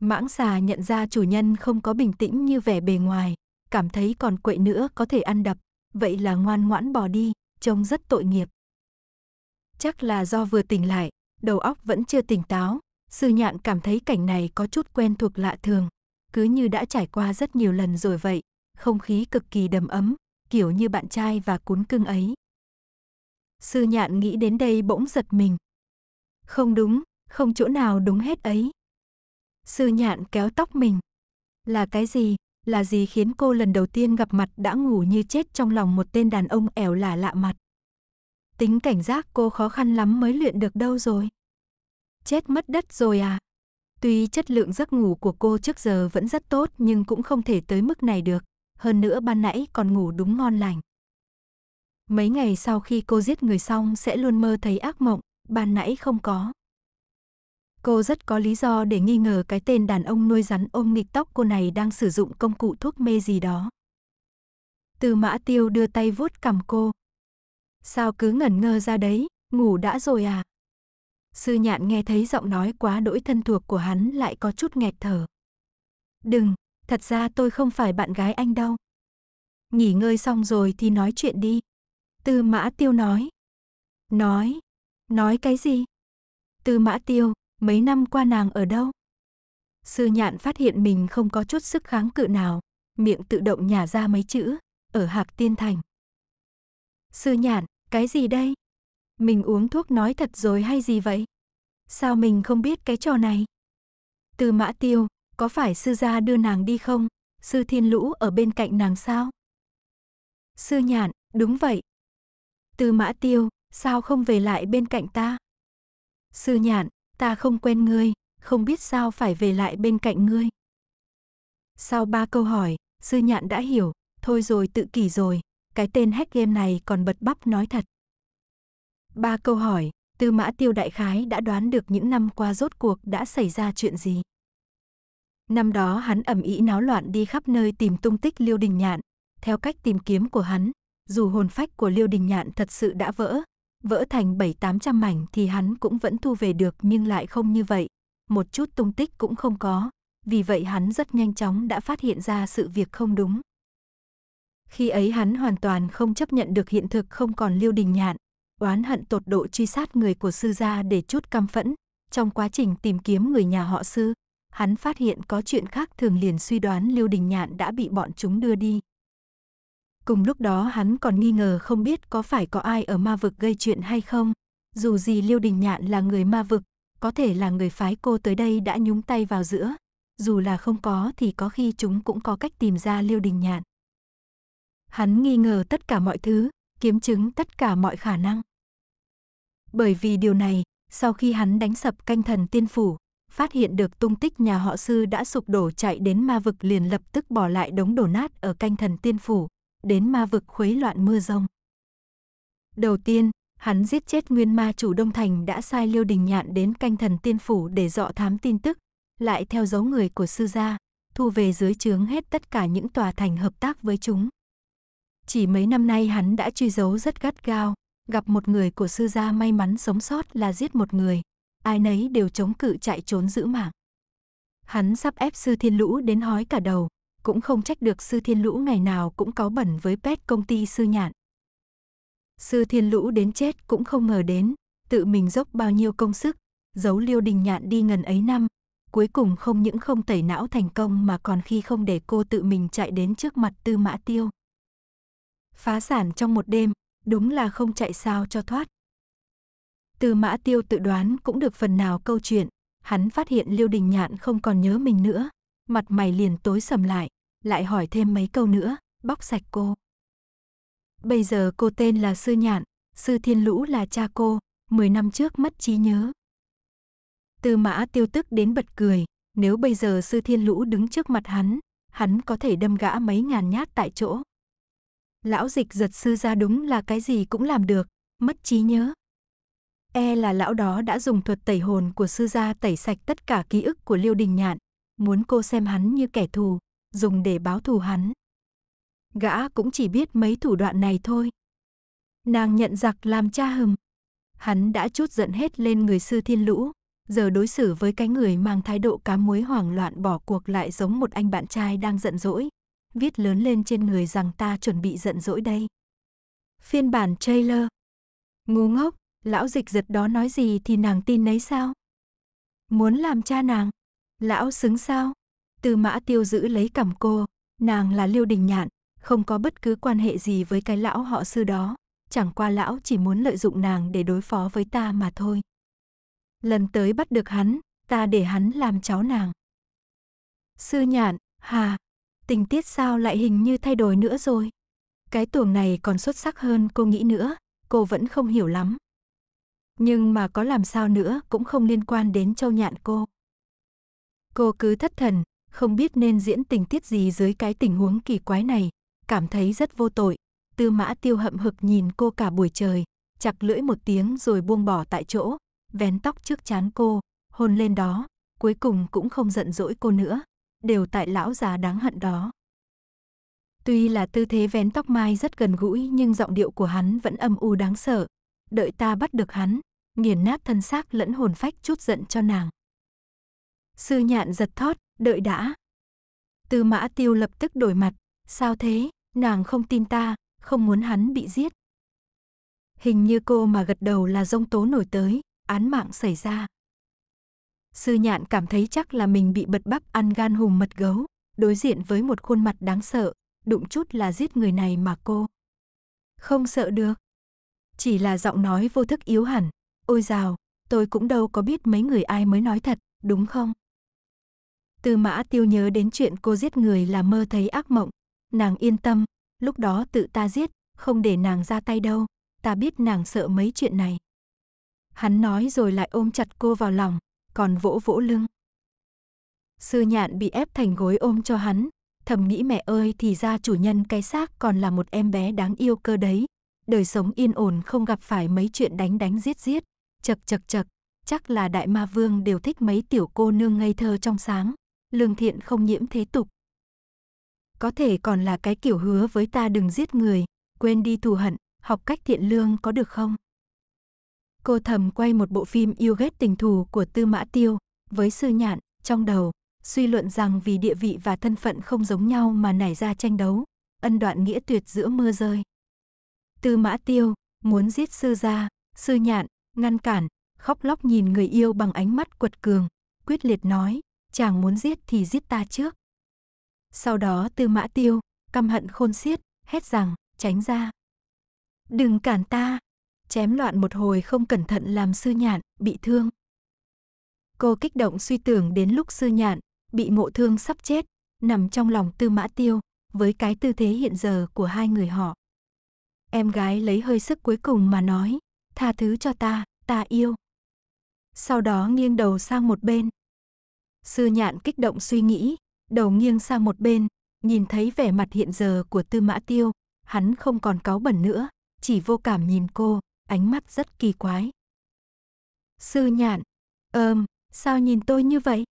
Mãng xà nhận ra chủ nhân không có bình tĩnh như vẻ bề ngoài, cảm thấy còn quậy nữa có thể ăn đập, vậy là ngoan ngoãn bỏ đi, trông rất tội nghiệp. Chắc là do vừa tỉnh lại, đầu óc vẫn chưa tỉnh táo, sư nhạn cảm thấy cảnh này có chút quen thuộc lạ thường, cứ như đã trải qua rất nhiều lần rồi vậy, không khí cực kỳ đầm ấm, kiểu như bạn trai và cún cưng ấy. Sư nhạn nghĩ đến đây bỗng giật mình. Không đúng, không chỗ nào đúng hết ấy. Sư nhạn kéo tóc mình. Là cái gì, là gì khiến cô lần đầu tiên gặp mặt đã ngủ như chết trong lòng một tên đàn ông ẻo lả lạ mặt. Tính cảnh giác cô khó khăn lắm mới luyện được đâu rồi. Chết mất đất rồi à? Tuy chất lượng giấc ngủ của cô trước giờ vẫn rất tốt nhưng cũng không thể tới mức này được hơn nữa ban nãy còn ngủ đúng ngon lành. Mấy ngày sau khi cô giết người xong sẽ luôn mơ thấy ác mộng, ban nãy không có. Cô rất có lý do để nghi ngờ cái tên đàn ông nuôi rắn ôm nghịch tóc cô này đang sử dụng công cụ thuốc mê gì đó. Từ mã tiêu đưa tay vuốt cầm cô. Sao cứ ngẩn ngơ ra đấy, ngủ đã rồi à? Sư nhạn nghe thấy giọng nói quá đỗi thân thuộc của hắn lại có chút nghẹt thở. Đừng, thật ra tôi không phải bạn gái anh đâu. Nghỉ ngơi xong rồi thì nói chuyện đi. Tư mã tiêu nói. Nói? Nói cái gì? Tư mã tiêu, mấy năm qua nàng ở đâu? Sư nhạn phát hiện mình không có chút sức kháng cự nào, miệng tự động nhả ra mấy chữ, ở Hạc Tiên Thành. Sư nhạn, cái gì đây? Mình uống thuốc nói thật rồi hay gì vậy? Sao mình không biết cái trò này? tư mã tiêu, có phải sư gia đưa nàng đi không? Sư Thiên Lũ ở bên cạnh nàng sao? Sư Nhạn, đúng vậy. Tư Mã Tiêu, sao không về lại bên cạnh ta? Sư Nhạn, ta không quen ngươi, không biết sao phải về lại bên cạnh ngươi. Sau ba câu hỏi, sư Nhạn đã hiểu, thôi rồi tự kỷ rồi, cái tên hack game này còn bật bắp nói thật. Ba câu hỏi, Tư Mã Tiêu đại khái đã đoán được những năm qua rốt cuộc đã xảy ra chuyện gì. Năm đó hắn ẩm ý náo loạn đi khắp nơi tìm tung tích Liêu Đình Nhạn. Theo cách tìm kiếm của hắn, dù hồn phách của Liêu Đình Nhạn thật sự đã vỡ, vỡ thành bảy tám trăm mảnh thì hắn cũng vẫn thu về được nhưng lại không như vậy. Một chút tung tích cũng không có, vì vậy hắn rất nhanh chóng đã phát hiện ra sự việc không đúng. Khi ấy hắn hoàn toàn không chấp nhận được hiện thực không còn Liêu Đình Nhạn, oán hận tột độ truy sát người của sư gia để chút căm phẫn. Trong quá trình tìm kiếm người nhà họ sư, hắn phát hiện có chuyện khác thường liền suy đoán Lưu Đình Nhạn đã bị bọn chúng đưa đi. Cùng lúc đó hắn còn nghi ngờ không biết có phải có ai ở ma vực gây chuyện hay không. Dù gì Lưu Đình Nhạn là người ma vực, có thể là người phái cô tới đây đã nhúng tay vào giữa. Dù là không có thì có khi chúng cũng có cách tìm ra Lưu Đình Nhạn. Hắn nghi ngờ tất cả mọi thứ, kiếm chứng tất cả mọi khả năng. Bởi vì điều này, sau khi hắn đánh sập canh thần tiên phủ, phát hiện được tung tích nhà họ sư đã sụp đổ chạy đến ma vực liền lập tức bỏ lại đống đổ nát ở canh thần tiên phủ, đến ma vực khuấy loạn mưa rông. Đầu tiên, hắn giết chết nguyên ma chủ Đông Thành đã sai Liêu Đình Nhạn đến canh thần tiên phủ để dọ thám tin tức, lại theo dấu người của sư gia, thu về dưới trướng hết tất cả những tòa thành hợp tác với chúng. Chỉ mấy năm nay hắn đã truy dấu rất gắt gao, gặp một người của sư gia may mắn sống sót là giết một người, ai nấy đều chống cự chạy trốn giữ mạng. Hắn sắp ép sư thiên lũ đến hói cả đầu, cũng không trách được sư thiên lũ ngày nào cũng có bẩn với pet công ty sư nhạn. Sư thiên lũ đến chết cũng không ngờ đến, tự mình dốc bao nhiêu công sức, giấu liêu đình nhạn đi ngần ấy năm, cuối cùng không những không tẩy não thành công mà còn khi không để cô tự mình chạy đến trước mặt tư mã tiêu. Phá sản trong một đêm, đúng là không chạy sao cho thoát. Từ mã tiêu tự đoán cũng được phần nào câu chuyện, hắn phát hiện Liêu Đình Nhạn không còn nhớ mình nữa, mặt mày liền tối sầm lại, lại hỏi thêm mấy câu nữa, bóc sạch cô. Bây giờ cô tên là Sư Nhạn, Sư Thiên Lũ là cha cô, 10 năm trước mất trí nhớ. Tư mã tiêu tức đến bật cười, nếu bây giờ Sư Thiên Lũ đứng trước mặt hắn, hắn có thể đâm gã mấy ngàn nhát tại chỗ. Lão dịch giật sư ra đúng là cái gì cũng làm được, mất trí nhớ, E là lão đó đã dùng thuật tẩy hồn của sư gia tẩy sạch tất cả ký ức của Liêu Đình Nhạn, muốn cô xem hắn như kẻ thù, dùng để báo thù hắn. Gã cũng chỉ biết mấy thủ đoạn này thôi. Nàng nhận giặc làm cha hầm. Hắn đã chút giận hết lên người sư thiên lũ, giờ đối xử với cái người mang thái độ cá muối hoảng loạn bỏ cuộc lại giống một anh bạn trai đang giận dỗi. Viết lớn lên trên người rằng ta chuẩn bị giận dỗi đây. Phiên bản trailer Ngu ngốc, Lão dịch giật đó nói gì thì nàng tin nấy sao? Muốn làm cha nàng? Lão xứng sao? từ mã tiêu giữ lấy cằm cô, nàng là liêu đình nhạn, không có bất cứ quan hệ gì với cái lão họ sư đó, chẳng qua lão chỉ muốn lợi dụng nàng để đối phó với ta mà thôi. Lần tới bắt được hắn, ta để hắn làm cháu nàng. Sư nhạn, hà, tình tiết sao lại hình như thay đổi nữa rồi? Cái tuồng này còn xuất sắc hơn cô nghĩ nữa, cô vẫn không hiểu lắm. Nhưng mà có làm sao nữa cũng không liên quan đến châu nhạn cô. Cô cứ thất thần, không biết nên diễn tình tiết gì dưới cái tình huống kỳ quái này, cảm thấy rất vô tội. Tư mã tiêu hậm hực nhìn cô cả buổi trời, chặt lưỡi một tiếng rồi buông bỏ tại chỗ, vén tóc trước chán cô, hôn lên đó, cuối cùng cũng không giận dỗi cô nữa, đều tại lão già đáng hận đó. Tuy là tư thế vén tóc mai rất gần gũi nhưng giọng điệu của hắn vẫn âm u đáng sợ, đợi ta bắt được hắn, nghiền nát thân xác lẫn hồn phách chút giận cho nàng. Sư nhạn giật thót, đợi đã. Tư mã tiêu lập tức đổi mặt, sao thế, nàng không tin ta, không muốn hắn bị giết. Hình như cô mà gật đầu là dông tố nổi tới, án mạng xảy ra. Sư nhạn cảm thấy chắc là mình bị bật bắp ăn gan hùm mật gấu, đối diện với một khuôn mặt đáng sợ, đụng chút là giết người này mà cô. Không sợ được, chỉ là giọng nói vô thức yếu hẳn. Ôi rào tôi cũng đâu có biết mấy người ai mới nói thật, đúng không? Tư mã tiêu nhớ đến chuyện cô giết người là mơ thấy ác mộng. Nàng yên tâm, lúc đó tự ta giết, không để nàng ra tay đâu. Ta biết nàng sợ mấy chuyện này. Hắn nói rồi lại ôm chặt cô vào lòng, còn vỗ vỗ lưng. Sư nhạn bị ép thành gối ôm cho hắn, thầm nghĩ mẹ ơi thì ra chủ nhân cái xác còn là một em bé đáng yêu cơ đấy, đời sống yên ổn không gặp phải mấy chuyện đánh đánh giết giết, chật chật chật, chắc là đại ma vương đều thích mấy tiểu cô nương ngây thơ trong sáng, lương thiện không nhiễm thế tục. Có thể còn là cái kiểu hứa với ta đừng giết người, quên đi thù hận, học cách thiện lương có được không? Cô thầm quay một bộ phim yêu ghét tình thù của Tư Mã Tiêu, với sư nhạn, trong đầu, suy luận rằng vì địa vị và thân phận không giống nhau mà nảy ra tranh đấu, ân đoạn nghĩa tuyệt giữa mưa rơi. Tư mã tiêu, muốn giết sư gia, sư nhạn, ngăn cản, khóc lóc nhìn người yêu bằng ánh mắt quật cường, quyết liệt nói, chàng muốn giết thì giết ta trước. Sau đó tư mã tiêu, căm hận khôn xiết, hét rằng, tránh ra. Đừng cản ta, chém loạn một hồi không cẩn thận làm sư nhạn, bị thương. Cô kích động suy tưởng đến lúc sư nhạn, bị ngộ thương sắp chết, nằm trong lòng tư mã tiêu, với cái tư thế hiện giờ của hai người họ. Em gái lấy hơi sức cuối cùng mà nói, tha thứ cho ta, ta yêu. Sau đó nghiêng đầu sang một bên. Sư nhạn kích động suy nghĩ, đầu nghiêng sang một bên, nhìn thấy vẻ mặt hiện giờ của tư mã tiêu, hắn không còn cáu bẩn nữa, chỉ vô cảm nhìn cô, ánh mắt rất kỳ quái. Sư nhạn, ơm, sao nhìn tôi như vậy?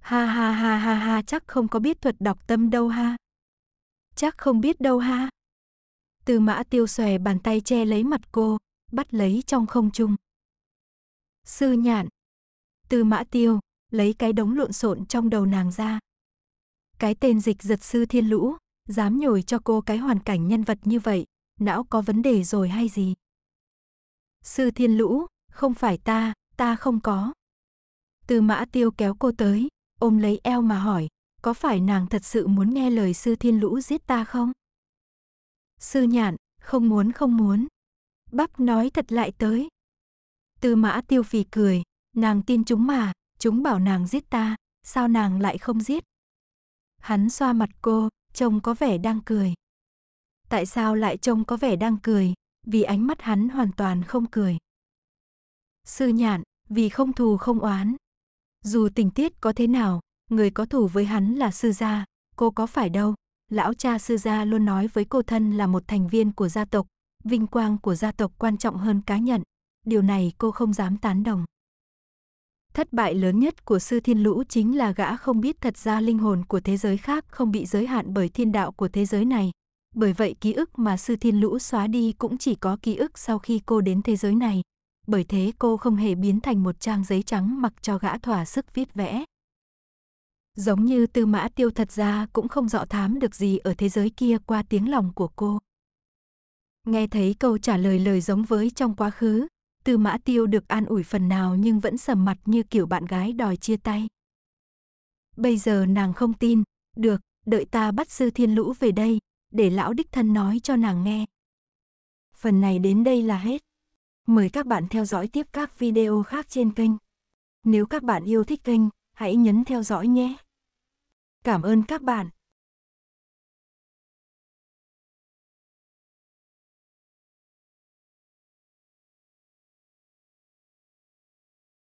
Ha ha ha ha ha chắc không có biết thuật đọc tâm đâu ha. Chắc không biết đâu ha. Tư mã tiêu xòe bàn tay che lấy mặt cô, bắt lấy trong không trung. Sư nhạn. Tư mã tiêu, lấy cái đống lộn xộn trong đầu nàng ra. Cái tên dịch giật sư thiên lũ, dám nhồi cho cô cái hoàn cảnh nhân vật như vậy, não có vấn đề rồi hay gì? Sư thiên lũ, không phải ta, ta không có. Tư mã tiêu kéo cô tới, ôm lấy eo mà hỏi, có phải nàng thật sự muốn nghe lời sư thiên lũ giết ta không? Sư nhạn, không muốn không muốn. Bắp nói thật lại tới. Tư mã tiêu phì cười, nàng tin chúng mà, chúng bảo nàng giết ta, sao nàng lại không giết? Hắn xoa mặt cô, trông có vẻ đang cười. Tại sao lại trông có vẻ đang cười? Vì ánh mắt hắn hoàn toàn không cười. Sư nhạn, vì không thù không oán. Dù tình tiết có thế nào, người có thù với hắn là sư gia, cô có phải đâu? lão cha sư gia luôn nói với cô thân là một thành viên của gia tộc, vinh quang của gia tộc quan trọng hơn cá nhân. Điều này cô không dám tán đồng. Thất bại lớn nhất của sư thiên lũ chính là gã không biết thật ra linh hồn của thế giới khác không bị giới hạn bởi thiên đạo của thế giới này. Bởi vậy ký ức mà sư thiên lũ xóa đi cũng chỉ có ký ức sau khi cô đến thế giới này. Bởi thế cô không hề biến thành một trang giấy trắng mặc cho gã thỏa sức viết vẽ. Giống như tư mã tiêu thật ra cũng không rõ thám được gì ở thế giới kia qua tiếng lòng của cô. Nghe thấy câu trả lời lời giống với trong quá khứ, tư mã tiêu được an ủi phần nào nhưng vẫn sầm mặt như kiểu bạn gái đòi chia tay. Bây giờ nàng không tin, được, đợi ta bắt sư thiên lũ về đây, để lão đích thân nói cho nàng nghe. Phần này đến đây là hết. Mời các bạn theo dõi tiếp các video khác trên kênh. Nếu các bạn yêu thích kênh, hãy nhấn theo dõi nhé. Cảm ơn các bạn.